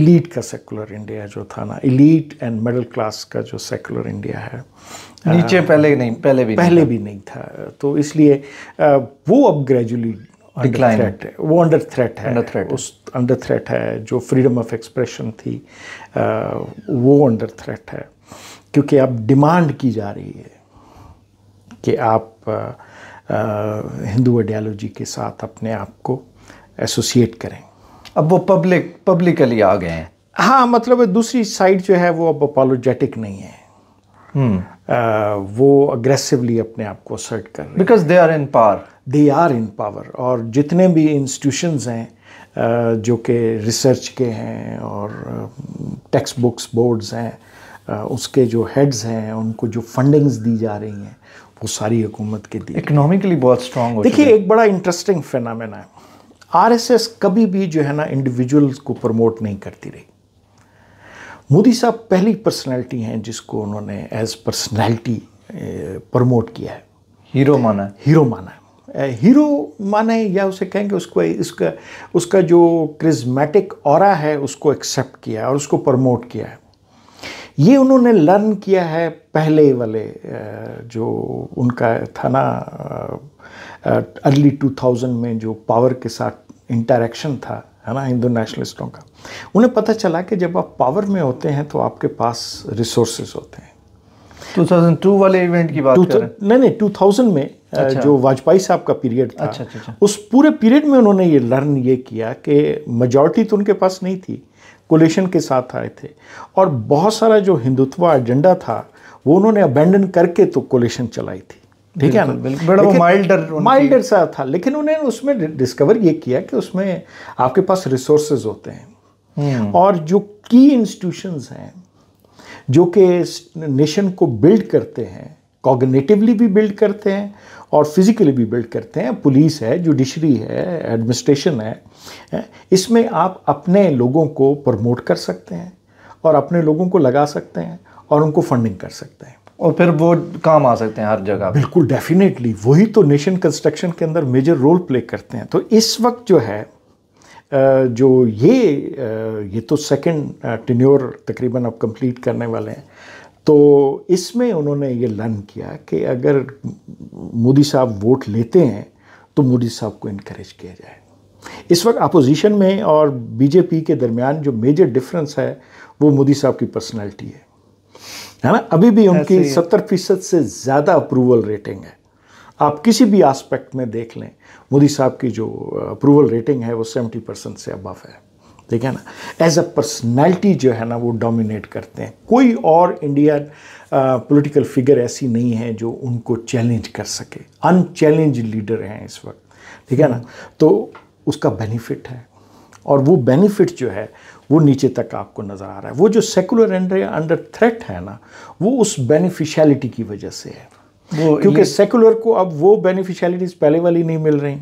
इलीट का सेकुलर इंडिया जो था ना इलीट एंड मिडिल क्लास का जो सेकुलर इंडिया है नीचे पहले नहीं पहले भी पहले नहीं भी नहीं था तो इसलिए वो अब ग्रेजुअली थ्रेट है वो अंडर थ्रेट है अंडर थ्रेट उस अंडर थ्रेट है जो फ्रीडम ऑफ एक्सप्रेशन थी आ, वो अंडर थ्रेट है क्योंकि अब डिमांड की जा रही है कि आप हिंदू आइडियालॉजी के साथ अपने आप को एसोसिएट करें अब वो पब्लिक पब्लिकली आ गए हैं हाँ मतलब दूसरी साइड जो है वो अब अपोलोजेटिक नहीं है Hmm. Uh, वो अग्रेसिवली अपने आप को असर्ट कर because they are in power they are in power और जितने भी इंस्टीट्यूशंस हैं uh, जो कि रिसर्च के हैं और टेक्स्ट बुक्स बोर्ड्स हैं uh, उसके जो हेड्स हैं उनको जो फंडिंग्स दी जा रही हैं वो सारी हुकूमत के दी इकनॉमिकली बहुत स्ट्रांग देखिए एक बड़ा इंटरेस्टिंग फिनमिना है आरएसएस कभी भी जो है ना इंडिविजुअल्स को प्रमोट नहीं करती रही मोदी साहब पहली पर्सनैलिटी हैं जिसको उन्होंने एज पर्सनैलिटी प्रमोट किया है हीरो माना है हीरो माना है हीरो माने या उसे कहेंगे उसको इसका उसका जो क्रिजमेटिक और है उसको एक्सेप्ट किया और उसको प्रमोट किया है ये उन्होंने लर्न किया है पहले वाले जो उनका था ना अर्ली 2000 में जो पावर के साथ इंटरेक्शन था है ना हिंदू नेशनलिस्टों का उन्हें पता चला कि जब आप पावर में होते हैं तो आपके पास रिसोर्सेज होते हैं 2002 वाले इवेंट की बात कर रहे हैं नहीं नहीं 2000 में अच्छा। जो वाजपेयी साहब का पीरियड था अच्छा, अच्छा, अच्छा। उस पूरे पीरियड में उन्होंने ये लर्न ये किया कि मेजोरिटी तो उनके पास नहीं थी कोलेशन के साथ आए थे और बहुत सारा जो हिंदुत्व एजेंडा था वो उन्होंने अबेंडन करके तो कोलेशन चलाई थी ठीक है ना बड़ा माइल्डर माइल्डर सा था लेकिन उन्होंने उसमें डिस्कवर ये किया कि उसमें आपके पास रिसोर्सेज होते हैं Hmm. और जो की इंस्टीट्यूशंस हैं जो कि नेशन को बिल्ड करते हैं कॉग्नेटिवली भी बिल्ड करते हैं और फिज़िकली भी बिल्ड करते हैं पुलिस है जुडिशरी है एडमिनिस्ट्रेशन है इसमें आप अपने लोगों को प्रमोट कर सकते हैं और अपने लोगों को लगा सकते हैं और उनको फंडिंग कर सकते हैं और फिर वो काम आ सकते हैं हर जगह बिल्कुल डेफिनेटली वही तो नेशन कंस्ट्रक्शन के अंदर मेजर रोल प्ले करते हैं तो इस वक्त जो है जो ये ये तो सेकंड टिन्योर तकरीबन अब कंप्लीट करने वाले हैं तो इसमें उन्होंने ये लर्न किया कि अगर मोदी साहब वोट लेते हैं तो मोदी साहब को इनक्रेज किया जाए इस वक्त अपोजिशन में और बीजेपी के दरमियान जो मेजर डिफरेंस है वो मोदी साहब की पर्सनैलिटी है है ना अभी भी उनकी सत्तर फीसद से ज़्यादा अप्रूवल रेटिंग है आप किसी भी आस्पेक्ट में देख लें मोदी साहब की जो अप्रूवल रेटिंग है वो सेवेंटी परसेंट से अबव है ठीक है ना एज अ पर्सनैलिटी जो है ना वो डोमिनेट करते हैं कोई और इंडियन पॉलिटिकल फिगर ऐसी नहीं है जो उनको चैलेंज कर सके अनचैलेंज लीडर हैं इस वक्त ठीक है ना तो उसका बेनिफिट है और वो बेनिफिट जो है वो नीचे तक आपको नज़र आ रहा है वो जो सेकुलर अंडर अंडर थ्रेट है ना वो उस बेनिफिशलिटी की वजह से है क्योंकि सेकुलर को अब वो बेनिफिशलिटीज़ पहले वाली नहीं मिल रही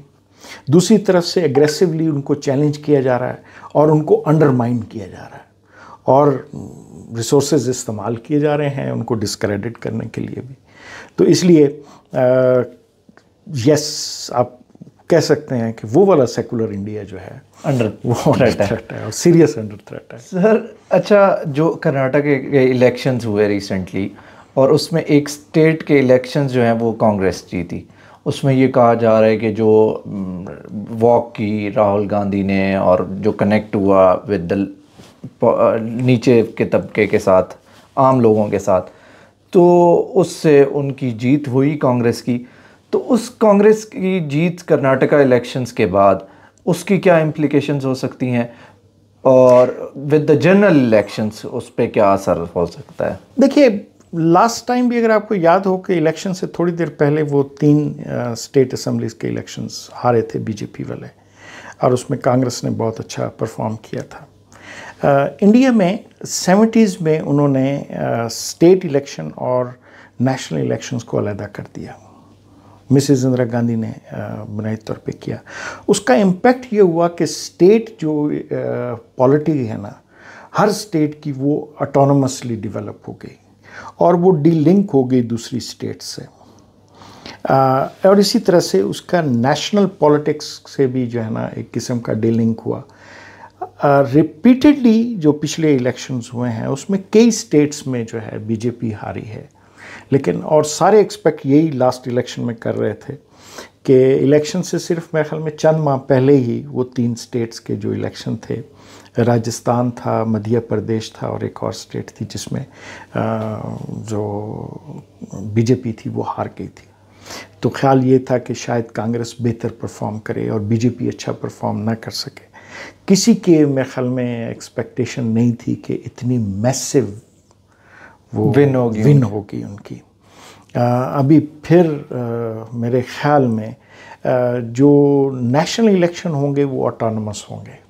दूसरी तरफ से एग्रेसिवली उनको चैलेंज किया जा रहा है और उनको अंडरमाइन किया जा रहा है और रिसोर्स हम्म, इस्तेमाल किए जा रहे हैं उनको डिस्क्रेडिट करने के लिए भी तो इसलिए यस आप कह सकते हैं कि वो वाला सेकुलर इंडिया जो है अंडर वो थ्रेट है, है और सीरियस अंडर थ्रेट है सर अच्छा जो कर्नाटक के इलेक्शंस हुए रिसेंटली और उसमें एक स्टेट के इलेक्शंस जो हैं वो कांग्रेस जीती उसमें ये कहा जा रहा है कि जो वॉक की राहुल गांधी ने और जो कनेक्ट हुआ विद नीचे के तबके के साथ आम लोगों के साथ तो उससे उनकी जीत हुई कांग्रेस की तो उस कांग्रेस की जीत कर्नाटका इलेक्शंस के बाद उसकी क्या इम्प्लिकेशंस हो सकती हैं और विद द जनरल इलेक्शंस उस पर क्या असर हो सकता है देखिए लास्ट टाइम भी अगर आपको याद हो कि इलेक्शन से थोड़ी देर पहले वो तीन स्टेट असम्बलीज के इलेक्शंस हारे थे बीजेपी वाले और उसमें कांग्रेस ने बहुत अच्छा परफॉर्म किया था इंडिया में सेवेंटीज़ में उन्होंने स्टेट इलेक्शन और नेशनल इलेक्शंस को अलहदा कर दिया मिसेज़ इंदिरा गांधी ने बुनियादी तौर पे किया उसका इम्पेक्ट ये हुआ कि स्टेट जो पॉलिटी है ना हर स्टेट की वो ऑटोनमसली डिवेलप हो गई और वो डी लिंक हो गई दूसरी स्टेट से आ, और इसी तरह से उसका नेशनल पॉलिटिक्स से भी जो है ना एक किस्म का डी लिंक हुआ रिपीटेडली जो पिछले इलेक्शंस हुए हैं उसमें कई स्टेट्स में जो है बीजेपी हारी है लेकिन और सारे एक्सपेक्ट यही लास्ट इलेक्शन में कर रहे थे कि इलेक्शन से सिर्फ मेरे ख्याल में चंद माह पहले ही वो तीन स्टेट्स के जो इलेक्शन थे राजस्थान था मध्य प्रदेश था और एक और स्टेट थी जिसमें जो बीजेपी थी वो हार गई थी तो ख्याल ये था कि शायद कांग्रेस बेहतर परफॉर्म करे और बीजेपी अच्छा परफॉर्म ना कर सके किसी के मेरे ख्याल में एक्सपेक्टेशन नहीं थी कि इतनी मैसिव वो विन होगी विन होगी उनकी आ, अभी फिर आ, मेरे ख्याल में आ, जो नेशनल इलेक्शन होंगे वो ऑटोनमस होंगे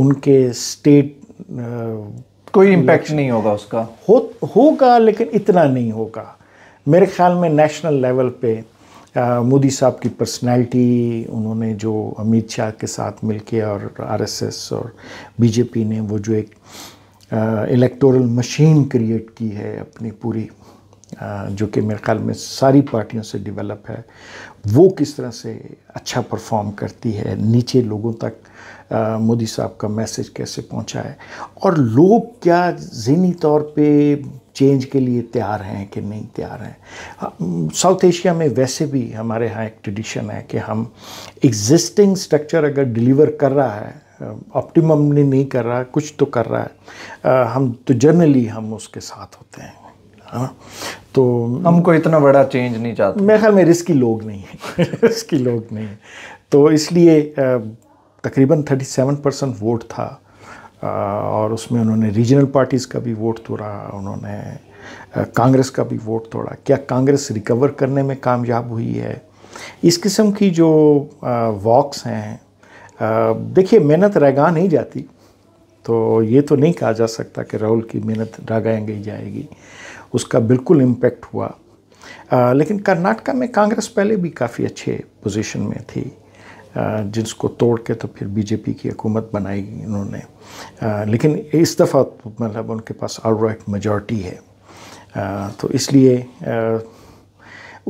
उनके स्टेट कोई इम्पैक्ट नहीं होगा उसका हो होगा लेकिन इतना नहीं होगा मेरे ख्याल में नेशनल लेवल पे मोदी साहब की पर्सनालिटी उन्होंने जो अमित शाह के साथ मिलके और आरएसएस और बीजेपी ने वो जो एक इलेक्टोरल मशीन क्रिएट की है अपनी पूरी आ, जो कि मेरे ख्याल में सारी पार्टियों से डेवलप है वो किस तरह से अच्छा परफॉर्म करती है नीचे लोगों तक मोदी साहब का मैसेज कैसे पहुंचा है और लोग क्या जहनी तौर पे चेंज के लिए तैयार हैं कि नहीं तैयार हैं साउथ एशिया में वैसे भी हमारे यहाँ एक ट्रेडिशन है कि हम एग्जिस्टिंग स्ट्रक्चर अगर डिलीवर कर रहा है ऑप्टिमम ने नहीं कर रहा कुछ तो कर रहा है हम तो जनरली हम उसके साथ होते हैं हाँ तो हमको इतना बड़ा चेंज नहीं चाहते मेरे ख्याल में रिस्की लोग नहीं है रिस्की लोग नहीं तो इसलिए तकरीबन 37 परसेंट वोट था और उसमें उन्होंने रीजनल पार्टीज़ का भी वोट तोड़ा उन्होंने कांग्रेस का भी वोट तोड़ा क्या कांग्रेस रिकवर करने में कामयाब हुई है इस किस्म की जो वॉक्स हैं देखिए मेहनत रहगा नहीं जाती तो ये तो नहीं कहा जा सकता कि राहुल की मेहनत रैगाएँ गई जाएगी उसका बिल्कुल इम्पेक्ट हुआ आ, लेकिन कर्नाटका में कांग्रेस पहले भी काफ़ी अच्छे पोजीशन में थी जिसको तोड़ के तो फिर बीजेपी की हुकूमत बनाई इन्होंने लेकिन इस दफ़ा मतलब उनके पास आल राइट मेजॉरिटी है तो इसलिए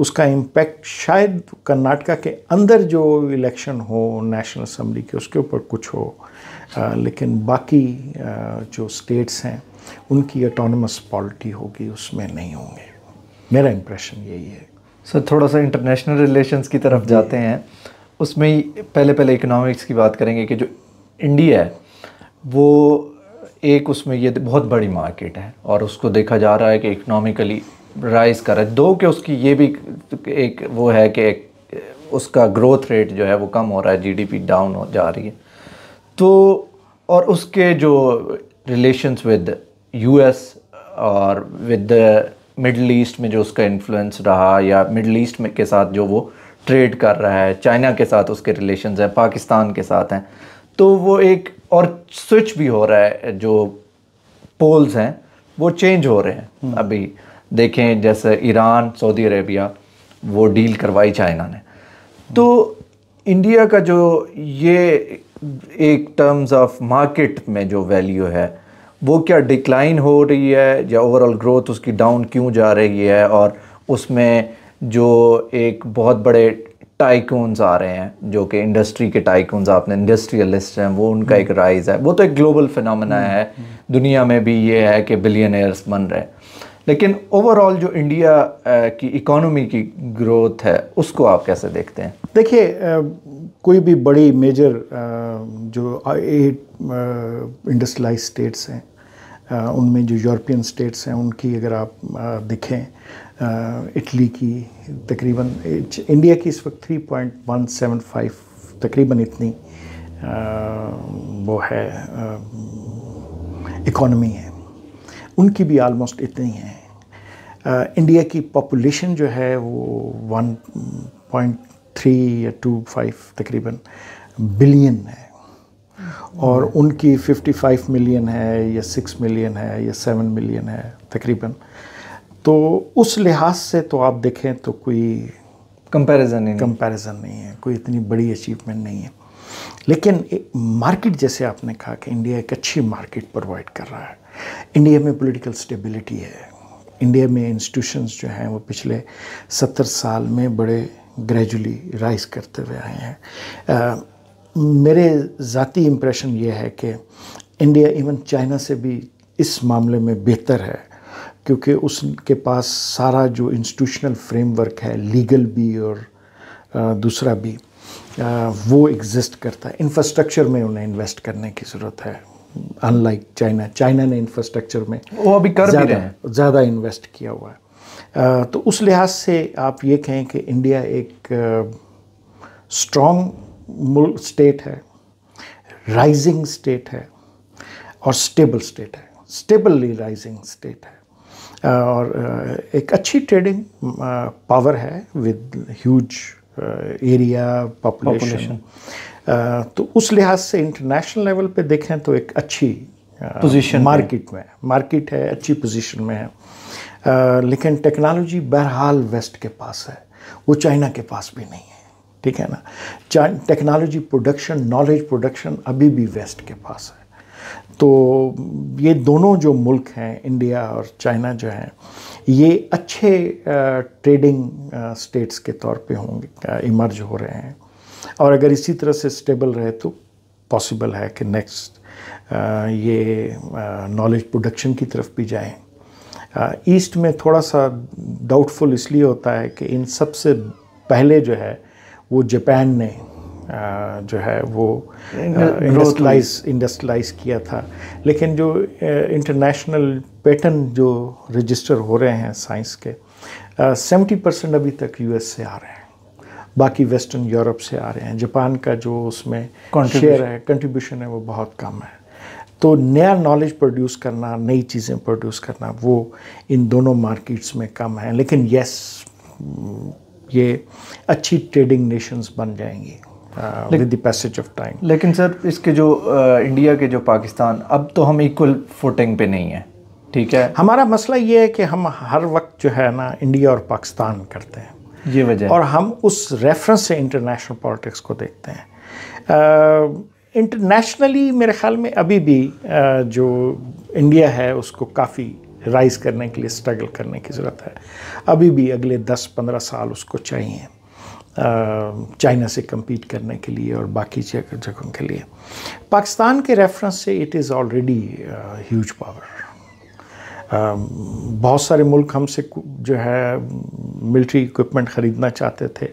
उसका इम्पेक्ट शायद कर्नाटका के अंदर जो इलेक्शन हो नेशनल असम्बली के उसके ऊपर कुछ हो लेकिन बाकी जो स्टेट्स हैं उनकी ऑटोनमस पॉलिटी होगी उसमें नहीं होंगे मेरा इम्प्रेशन यही है सर थोड़ा सा इंटरनेशनल रिलेशंस की तरफ जाते हैं उसमें पहले पहले इकोनॉमिक्स की बात करेंगे कि जो इंडिया है वो एक उसमें ये बहुत बड़ी मार्केट है और उसको देखा जा रहा है कि इकनॉमिकली राइज कर रहा है दो के उसकी ये भी एक वो है कि एक उसका ग्रोथ रेट जो है वो कम हो रहा है जीडीपी डाउन हो जा रही है तो और उसके जो रिलेशंस विद यूएस और विद मिडल ईस्ट में जो उसका इन्फ्लुएंस रहा या मिडल ईस्ट में के साथ जो वो ट्रेड कर रहा है चाइना के साथ उसके रिलेशन हैं पाकिस्तान के साथ हैं तो वो एक और स्विच भी हो रहा है जो पोल्स हैं वो चेंज हो रहे हैं हम्म। अभी देखें जैसे ईरान सऊदी अरेबिया वो डील करवाई चाइना ने तो इंडिया का जो ये एक टर्म्स ऑफ मार्केट में जो वैल्यू है वो क्या डिक्लाइन हो रही है या ओवरऑल ग्रोथ उसकी डाउन क्यों जा रही है और उसमें जो एक बहुत बड़े टाइकूनस आ रहे हैं जो कि इंडस्ट्री के टाइकूनस आपने इंडस्ट्रियलिस्ट हैं वो उनका हम्म। एक राइज है वो तो एक ग्लोबल हम्म। फिनमिना है दुनिया में भी ये है कि बिलियन बन रहे हैं लेकिन ओवरऑल जो इंडिया की इकोनॉमी की ग्रोथ है उसको आप कैसे देखते हैं देखिए कोई भी बड़ी मेजर जो एट इंडस्ट्रियलाइज स्टेट्स हैं उनमें जो यूरोपियन स्टेट्स हैं उनकी अगर आप देखें इटली uh, की तकरीबन इंडिया की इस वक्त 3.175 तकरीबन इतनी uh, वो है इकोनॉमी uh, है उनकी भी आलमोस्ट इतनी है इंडिया की पॉपुलेशन जो है वो 1.3 या 2.5 तकरीबन बिलियन है और उनकी 55 मिलियन है या 6 मिलियन है या 7 मिलियन है तकरीबन तो उस लिहाज से तो आप देखें तो कोई कंपैरिजन नहीं कंपैरिजन नहीं है कोई इतनी बड़ी अचीवमेंट नहीं है लेकिन मार्केट जैसे आपने कहा कि इंडिया एक अच्छी मार्केट प्रोवाइड कर रहा है इंडिया में पॉलिटिकल स्टेबिलिटी है इंडिया में इंस्टीट्यूशंस जो हैं वो पिछले सत्तर साल में बड़े ग्रेजुअली राइज करते हुए आए हैं मेरे ज़ाती इम्प्रेशन ये है कि इंडिया इवन चाइना से भी इस मामले में बेहतर है क्योंकि उसके पास सारा जो इंस्टीट्यूशनल फ्रेमवर्क है लीगल भी और दूसरा भी वो एग्जिस्ट करता है इंफ्रास्ट्रक्चर में उन्हें इन्वेस्ट करने की ज़रूरत है अनलाइक चाइना चाइना ने इंफ्रास्ट्रक्चर में वो अभी कर ज़्यादा हैं ज़्यादा इन्वेस्ट किया हुआ है तो उस लिहाज से आप ये कहें कि इंडिया एक स्ट्रॉन्ग स्टेट है राइजिंग स्टेट है और स्टेबल स्टेट है स्टेबली राइजिंग स्टेट है और एक अच्छी ट्रेडिंग पावर है विद ह्यूज एरिया पॉपुलेशन तो उस लिहाज से इंटरनेशनल लेवल पे देखें तो एक अच्छी पोजीशन मार्केट में मार्केट है अच्छी पोजीशन में है लेकिन टेक्नोलॉजी बहरहाल वेस्ट के पास है वो चाइना के पास भी नहीं है ठीक है ना टेक्नोलॉजी प्रोडक्शन नॉलेज प्रोडक्शन अभी भी वेस्ट के पास है तो ये दोनों जो मुल्क हैं इंडिया और चाइना जो हैं ये अच्छे ट्रेडिंग स्टेट्स के तौर पे होंगे इमर्ज हो रहे हैं और अगर इसी तरह से स्टेबल रहे तो पॉसिबल है कि नेक्स्ट ये नॉलेज प्रोडक्शन की तरफ भी जाएं ईस्ट में थोड़ा सा डाउटफुल इसलिए होता है कि इन सबसे पहले जो है वो जापान ने जो है वो इंडस्ट्रलाइज इंडस्ट्रलाइज किया था लेकिन जो इंटरनेशनल पैटर्न जो रजिस्टर हो रहे हैं साइंस के सेवेंटी परसेंट अभी तक यूएस से आ रहे हैं बाकी वेस्टर्न यूरोप से आ रहे हैं जापान का जो उसमें शेयर है कंट्रीब्यूशन है वो बहुत कम है तो नया नॉलेज प्रोड्यूस करना नई चीज़ें प्रोड्यूस करना वो इन दोनों मार्केट्स में कम है लेकिन यस ये अच्छी ट्रेडिंग नेशंस बन जाएंगी with the passage of time लेकिन सर इसके जो आ, uh, इंडिया के जो पाकिस्तान अब तो हम इक्वल फुटिंग पे नहीं है ठीक है हमारा मसला ये है कि हम हर वक्त जो है ना इंडिया और पाकिस्तान करते हैं ये वजह और हम उस रेफरेंस से इंटरनेशनल पॉलिटिक्स को देखते हैं इंटरनेशनली uh, मेरे ख्याल में अभी भी आ, uh, जो इंडिया है उसको काफ़ी राइज करने के लिए स्ट्रगल करने की ज़रूरत है अभी भी अगले 10-15 साल उसको चाहिए चाइना से कम्पीट करने के लिए और बाकी जगहों के लिए पाकिस्तान के रेफरेंस से it is already huge power बहुत सारे मुल्क हमसे जो है मिलिट्री इक्विपमेंट ख़रीदना चाहते थे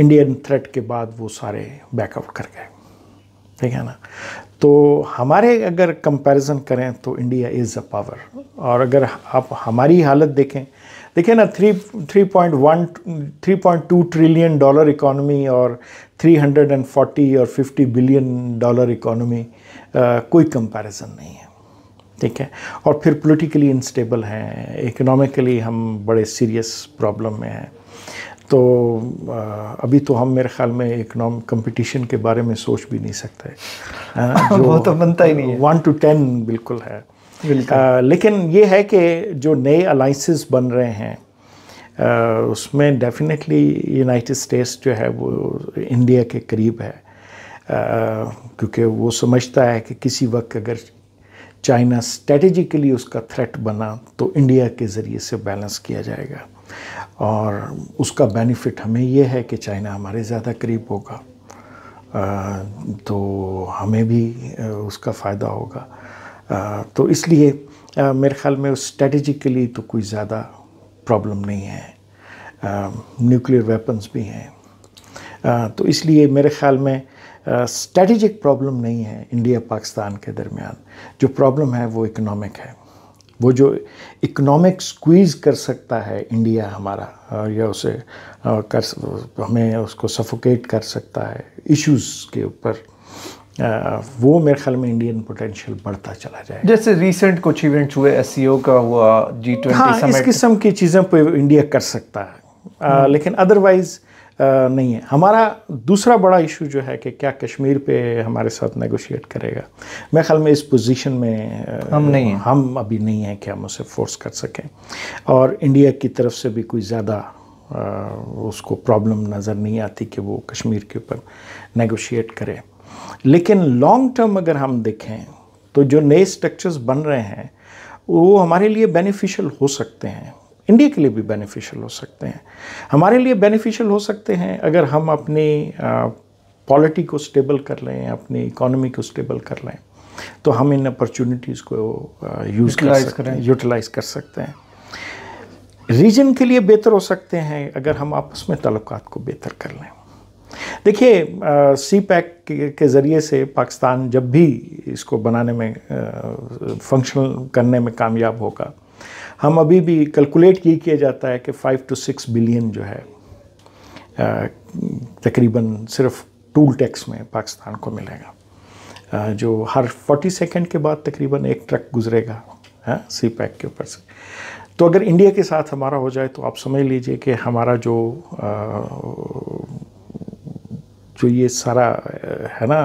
इंडियन थ्रेट के बाद वो सारे बैकआउट कर गए ठीक है ना तो हमारे अगर कंपैरिजन करें तो इंडिया इज़ अ पावर और अगर आप हमारी हालत देखें देखिए ना three three point one three point two trillion dollar economy और थ्री हंड्रेड एंड फोर्टी और फिफ्टी बिलियन डॉलर इकोनॉमी कोई कंपैरिजन नहीं है ठीक है और फिर पॉलिटिकली इंस्टेबल हैं इकोनॉमिकली हम बड़े सीरियस प्रॉब्लम में हैं तो uh, अभी तो हम मेरे ख्याल में इकनॉम कंपटीशन के बारे में सोच भी नहीं सकते हाँ, जो वो तो बनता ही नहीं वन टू टेन बिल्कुल है आ, लेकिन ये है कि जो नए अलाइंसिस बन रहे हैं आ, उसमें डेफिनेटली यूनाइटेड स्टेट्स जो है वो इंडिया के करीब है क्योंकि वो समझता है कि किसी वक्त अगर चाइना स्ट्रेटजिकली उसका थ्रेट बना तो इंडिया के ज़रिए से बैलेंस किया जाएगा और उसका बेनिफिट हमें यह है कि चाइना हमारे ज़्यादा करीब होगा तो हमें भी उसका फ़ायदा होगा तो, तो, तो इसलिए मेरे ख्याल में उस स्ट्रेटिकली तो कोई ज़्यादा प्रॉब्लम नहीं है न्यूक्लियर वेपन्स भी हैं तो इसलिए मेरे ख्याल में स्ट्रेटजिक प्रॉब्लम नहीं है इंडिया पाकिस्तान के दरमियान जो प्रॉब्लम है वो इकोनॉमिक है वो जो इकोनॉमिक स्क्वीज़ कर सकता है इंडिया हमारा या उसे कर हमें उसको सफोकेट कर सकता है इश्यूज़ के ऊपर वो मेरे ख्याल में इंडियन पोटेंशियल बढ़ता चला जाए जैसे रिसेंट कुछ इवेंट्स हुए एस e का हुआ जी ट्वेंटी हाँ, इस किस्म की चीज़ों पर इंडिया कर सकता है आ, हम्म। लेकिन अदरवाइज़ नहीं है हमारा दूसरा बड़ा इशू जो है कि क्या कश्मीर पे हमारे साथ नेगोशिएट करेगा मैं ख्याल में इस पोजीशन में हम नहीं हैं हम अभी नहीं हैं कि हम उसे फोर्स कर सकें और इंडिया की तरफ से भी कोई ज़्यादा उसको प्रॉब्लम नज़र नहीं आती कि वो कश्मीर के ऊपर नेगोशिएट करें लेकिन लॉन्ग टर्म अगर हम देखें तो जो नए स्ट्रक्चर्स बन रहे हैं वो हमारे लिए बेनिफिशियल हो सकते हैं इंडिया के लिए भी बेनिफिशियल हो सकते हैं हमारे लिए बेनिफिशियल हो सकते हैं अगर हम अपनी पॉलिटी को स्टेबल कर लें अपनी इकोनॉमी को स्टेबल कर लें तो हम इन अपॉर्चुनिटीज़ को यूज़ कर सकते हैं यूटिलाइज कर सकते हैं रीजन के लिए बेहतर हो सकते हैं अगर हम आपस में तलुकात को बेहतर कर लें देखिए सी पैक के ज़रिए से पाकिस्तान जब भी इसको बनाने में फंक्शनल करने में कामयाब होगा हम अभी भी कैलकुलेट ये किया जाता है कि फ़ाइव टू सिक्स बिलियन जो है तकरीबन सिर्फ टूल टैक्स में पाकिस्तान को मिलेगा जो हर फोर्टी सेकेंड के बाद तकरीबन एक ट्रक गुजरेगा है सी पैक के ऊपर से तो अगर इंडिया के साथ हमारा हो जाए तो आप समझ लीजिए कि हमारा जो जो ये सारा है ना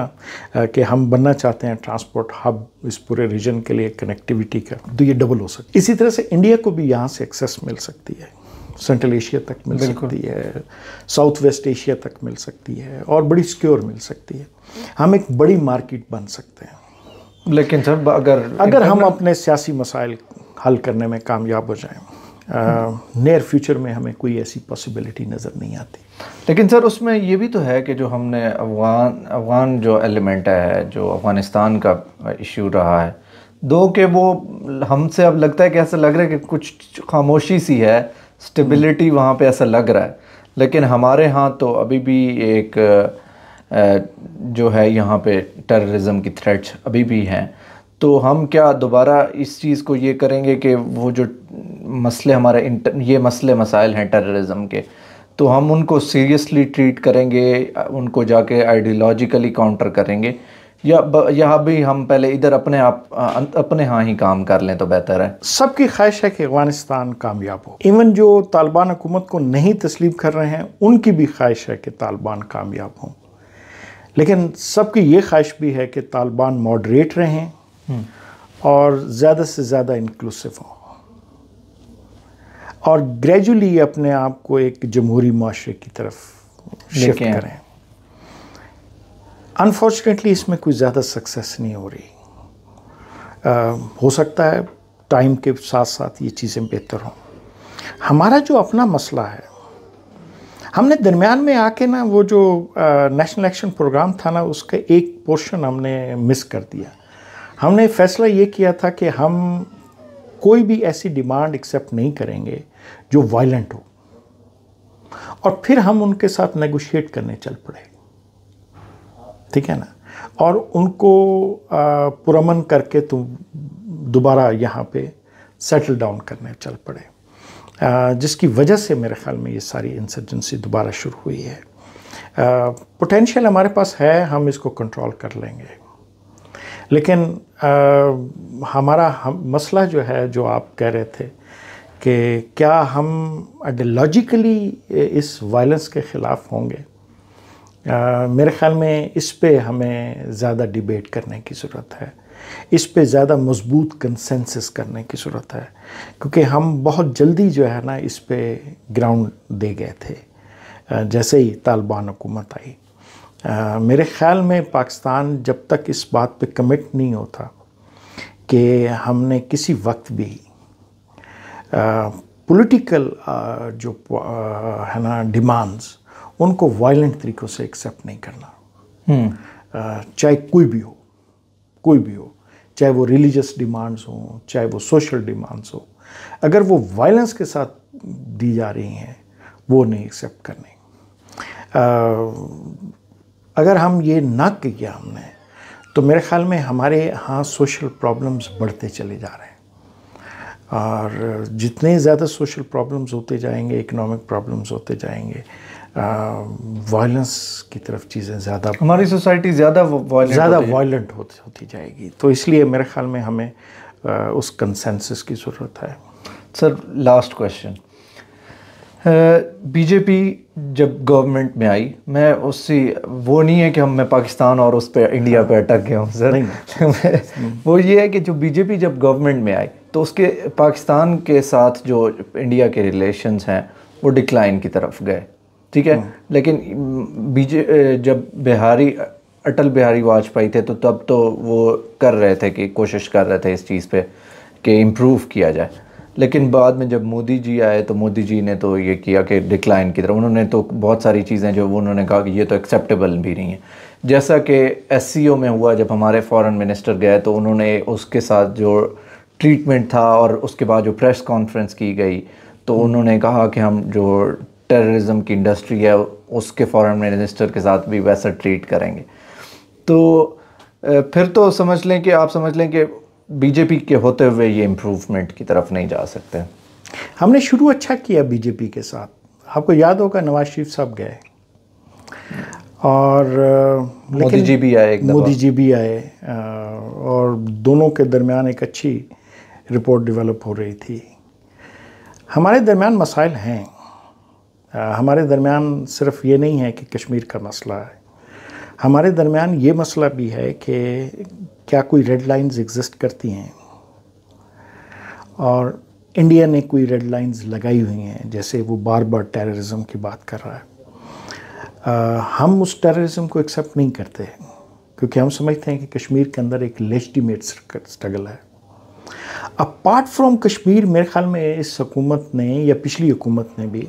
कि हम बनना चाहते हैं ट्रांसपोर्ट हब इस पूरे रीजन के लिए कनेक्टिविटी का तो ये डबल हो सकता इसी तरह से इंडिया को भी यहाँ से एक्सेस मिल सकती है सेंट्रल एशिया तक मिल सकती है साउथ वेस्ट एशिया तक मिल सकती है और बड़ी सिक्योर मिल सकती है हम एक बड़ी मार्केट बन सकते हैं लेकिन सर अगर अगर हम अपने सियासी मसाइल हल करने में कामयाब हो जाएं नियर फ्यूचर में हमें कोई ऐसी पॉसिबिलिटी नज़र नहीं आती लेकिन सर उसमें ये भी तो है कि जो हमने अफ़गान अफ़गान जो एलिमेंट है जो अफ़गानिस्तान का इशू रहा है दो के वो हमसे अब लगता है कि ऐसा लग रहा है कि कुछ खामोशी सी है स्टेबिलिटी हम्म। वहाँ पे ऐसा लग रहा है लेकिन हमारे यहाँ तो अभी भी एक जो है यहाँ पे टेररिज्म की थ्रेट्स अभी भी हैं तो हम क्या दोबारा इस चीज़ को ये करेंगे कि वो जो मसले हमारे इंटर ये मसले मसाइल हैं टेररिज्म के तो हम उनको सीरियसली ट्रीट करेंगे उनको जाके आइडियोलॉजिकली काउंटर करेंगे या यह भी हम पहले इधर अपने आप अं, अपने हाँ ही काम कर लें तो बेहतर है सबकी ख्वाहिश है कि अफगानिस्तान कामयाब हो इवन जो तालिबान हुकूमत को नहीं तस्लीम कर रहे हैं उनकी भी ख्वाहिश है कि तालिबान कामयाब हों लेकिन सबकी ये ख्वाहिश भी है कि तालिबान मॉडरेट रहें हम्म। और ज़्यादा से ज़्यादा इंक्लूसिव हों और ग्रेजुअली अपने आप को एक जमहूरी माशरे की तरफ शिफ्ट करें अनफॉर्चुनेटली इसमें कोई ज़्यादा सक्सेस नहीं हो रही आ, हो सकता है टाइम के साथ साथ ये चीज़ें बेहतर हों हमारा जो अपना मसला है हमने दरमियान में आके ना वो जो नेशनल एक्शन प्रोग्राम था ना उसका एक पोर्शन हमने मिस कर दिया हमने फैसला ये किया था कि हम कोई भी ऐसी डिमांड एक्सेप्ट नहीं करेंगे जो वायलेंट हो और फिर हम उनके साथ नेगोशिएट करने चल पड़े ठीक है ना और उनको पुरमन करके तुम तो दोबारा यहाँ पे सेटल डाउन करने चल पड़े जिसकी वजह से मेरे ख्याल में ये सारी इंसर्जेंसी दोबारा शुरू हुई है पोटेंशियल हमारे पास है हम इसको कंट्रोल कर लेंगे लेकिन आ, हमारा हम, मसला जो है जो आप कह रहे थे कि क्या हम आइडियोलॉजिकली इस वायलेंस के ख़िलाफ़ होंगे आ, मेरे ख़्याल में इस पे हमें ज़्यादा डिबेट करने की ज़रूरत है इस पे ज़्यादा मजबूत कंसेंसस करने की ज़रूरत है क्योंकि हम बहुत जल्दी जो है ना इस पे ग्राउंड दे गए थे जैसे ही तालिबान हुकूमत आई आ, मेरे ख़्याल में पाकिस्तान जब तक इस बात पे कमिट नहीं होता कि हमने किसी वक्त भी पॉलिटिकल uh, uh, जो uh, है ना डिमांड्स उनको वायलेंट तरीक़ों से एक्सेप्ट नहीं करना हम्म। चाहे कोई भी हो कोई भी हो चाहे वो रिलीजियस डिमांड्स हों चाहे वो सोशल डिमांड्स हो अगर वो वायलेंस के साथ दी जा रही हैं वो नहीं एक्सेप्ट करने अगर हम ये ना किया हमने तो मेरे ख्याल में हमारे यहाँ सोशल प्रॉब्लम्स बढ़ते चले जा रहे हैं और जितने ज़्यादा सोशल प्रॉब्लम्स होते जाएंगे इकोनॉमिक प्रॉब्लम्स होते जाएंगे वायलेंस की तरफ चीज़ें ज़्यादा हमारी सोसाइटी ज़्यादा ज़्यादा वायलेंट होती जाएगी तो इसलिए मेरे ख्याल में हमें आ, उस कंसेंसस की ज़रूरत है सर लास्ट क्वेश्चन बीजेपी जब गवर्नमेंट में आई मैं उससे वो नहीं है कि हम मैं पाकिस्तान और उस पर इंडिया पर अटक गया हूँ सर नहीं। वो ये है कि जो बीजेपी जब गवर्नमेंट में आई तो उसके पाकिस्तान के साथ जो इंडिया के रिलेशंस हैं वो डिक्लाइन की तरफ गए ठीक है हाँ। लेकिन बीजे जब बिहारी अटल बिहारी वाजपेयी थे तो तब तो वो कर रहे थे कि कोशिश कर रहे थे इस चीज़ पे कि इम्प्रूव किया जाए लेकिन बाद में जब मोदी जी आए तो मोदी जी ने तो ये किया कि डिक्लाइन की तरफ उन्होंने तो बहुत सारी चीज़ें जो उन्होंने कहा कि ये तो एक्सेप्टेबल भी नहीं है जैसा कि एस में हुआ जब हमारे फॉरेन मिनिस्टर गए तो उन्होंने उसके साथ जो ट्रीटमेंट था और उसके बाद जो प्रेस कॉन्फ्रेंस की गई तो हम्म। उन्होंने कहा कि हम जो टेररिज्म की इंडस्ट्री है उसके फॉरेन मिनिस्टर के साथ भी वैसा ट्रीट करेंगे तो फिर तो समझ लें कि आप समझ लें कि बीजेपी के होते हुए ये इम्प्रूवमेंट की तरफ नहीं जा सकते हमने शुरू अच्छा किया बीजेपी के साथ आपको याद होगा नवाज शरीफ साहब गए और मोदी जी भी आए मोदी जी भी आए और दोनों के दरमियान एक अच्छी रिपोर्ट डेवलप हो रही थी हमारे दरमियान मसाइल हैं हमारे दरमियान सिर्फ ये नहीं है कि कश्मीर का मसला है हमारे दरमियान ये मसला भी है कि क्या कोई रेड लाइंस एग्जिस्ट करती हैं और इंडिया ने कोई रेड लाइंस लगाई हुई हैं जैसे वो बार बार टेररिज्म की बात कर रहा है आ, हम उस टेररिज्म को एक्सेप्ट नहीं करते क्योंकि हम समझते हैं कि कश्मीर के अंदर एक लेजिटिमेट स्ट्रगल है अपार्ट फ्रॉम कश्मीर मेरे ख्याल में इस हकूमत ने या पिछली हुकूमत ने भी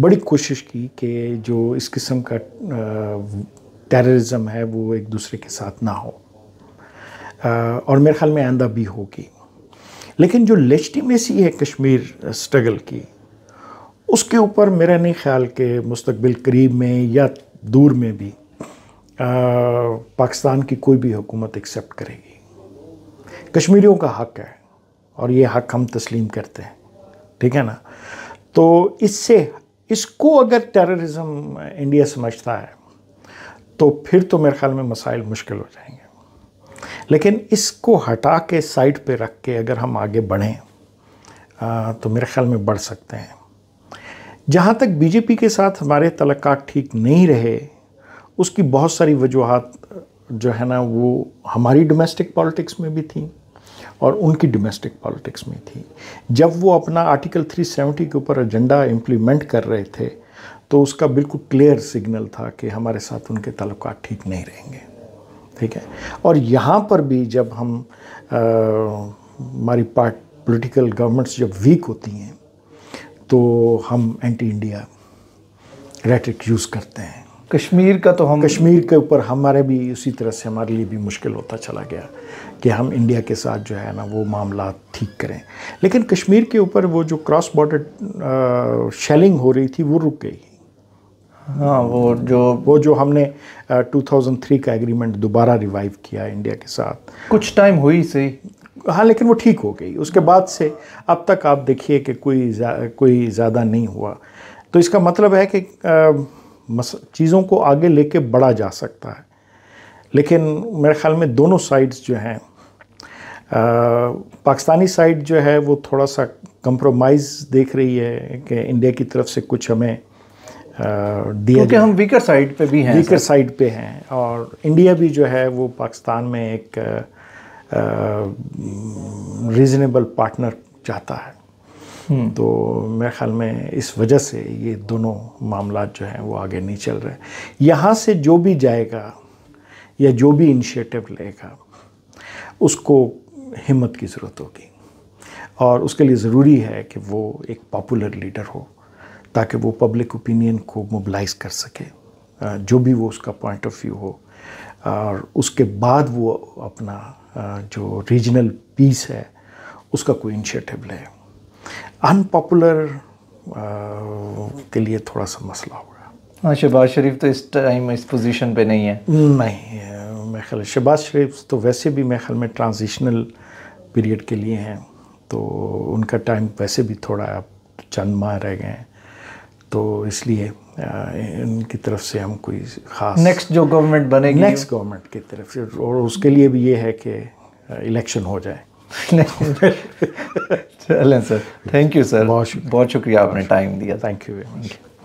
बड़ी कोशिश की कि जो इस किस्म का टेररिज्म है वो एक दूसरे के साथ ना हो और मेरे ख्याल में आंदा भी होगी लेकिन जो लेजिटिमेसी है कश्मीर स्ट्रगल की उसके ऊपर मेरा नहीं ख्याल कि मुस्तबिल करीब में या दूर में भी पाकिस्तान की कोई भी हुकूमत एक्सेप्ट करेगी कश्मीरियों का हक है और ये हक हम तस्लीम करते हैं ठीक है ना तो इससे इसको अगर टेररिज्म इंडिया समझता है तो फिर तो मेरे ख्याल में मसाइल मुश्किल हो जाएंगे लेकिन इसको हटा के साइड पे रख के अगर हम आगे बढ़ें तो मेरे ख्याल में बढ़ सकते हैं जहाँ तक बीजेपी के साथ हमारे तलक़ ठीक नहीं रहे उसकी बहुत सारी वजूहत जो है ना वो हमारी डोमेस्टिक पॉलिटिक्स में भी थी और उनकी डोमेस्टिक पॉलिटिक्स में थी जब वो अपना आर्टिकल 370 के ऊपर एजेंडा इम्प्लीमेंट कर रहे थे तो उसका बिल्कुल क्लियर सिग्नल था कि हमारे साथ उनके तल्लक ठीक नहीं रहेंगे ठीक है और यहाँ पर भी जब हम हमारी पार्ट पॉलिटिकल गवर्नमेंट्स जब वीक होती हैं तो हम एंटी इंडिया रेटिक यूज़ करते हैं कश्मीर का तो हम कश्मीर के ऊपर हमारे भी उसी तरह से हमारे लिए भी मुश्किल होता चला गया कि हम इंडिया के साथ जो है ना वो मामला ठीक करें लेकिन कश्मीर के ऊपर वो जो क्रॉस बॉर्डर शेलिंग हो रही थी वो रुक गई हाँ वो जो वो जो हमने आ, 2003 का एग्रीमेंट दोबारा रिवाइव किया इंडिया के साथ कुछ टाइम हुई सही हाँ लेकिन वो ठीक हो गई उसके बाद से अब तक आप देखिए कि कोई जा, कोई ज़्यादा नहीं हुआ तो इसका मतलब है कि आ, चीज़ों को आगे लेके बढ़ा जा सकता है लेकिन मेरे ख्याल में दोनों साइड्स जो हैं पाकिस्तानी साइड जो है वो थोड़ा सा कंप्रोमाइज़ देख रही है कि इंडिया की तरफ से कुछ हमें दिया क्योंकि हम वीकर साइड पे भी हैं वीकर साइड पे हैं और इंडिया भी जो है वो पाकिस्तान में एक रीज़नेबल पार्टनर चाहता है हम्म। तो मेरे ख्याल में इस वजह से ये दोनों मामला जो हैं वो आगे नहीं चल रहे यहाँ से जो भी जाएगा या जो भी इनिशिएटिव लेगा उसको हिम्मत की ज़रूरत होगी और उसके लिए ज़रूरी है कि वो एक पॉपुलर लीडर हो ताकि वो पब्लिक ओपिनियन को मोबलाइज कर सके जो भी वो उसका पॉइंट ऑफ व्यू हो और उसके बाद वो अपना जो रीजनल पीस है उसका कोई इनिशिएटिव ले अनपॉपुलर के लिए थोड़ा सा मसला होगा हाँ शहबाज शरीफ तो इस टाइम इस पोजीशन पे नहीं है नहीं है ख्याल शहबाज शरीफ तो वैसे भी मेरे ख्याल में ट्रांजिशनल पीरियड के लिए हैं तो उनका टाइम वैसे भी थोड़ा आप चंद माह रह गए हैं तो इसलिए इनकी तरफ से हम कोई खास नेक्स्ट जो गवर्नमेंट बनेगी नेक्स्ट गवर्नमेंट की तरफ से और उसके लिए भी ये है कि इलेक्शन हो जाए चलें सर थैंक यू सर बहुत बहुत शुक्रिया आपने टाइम दिया थैंक यू वेरी मच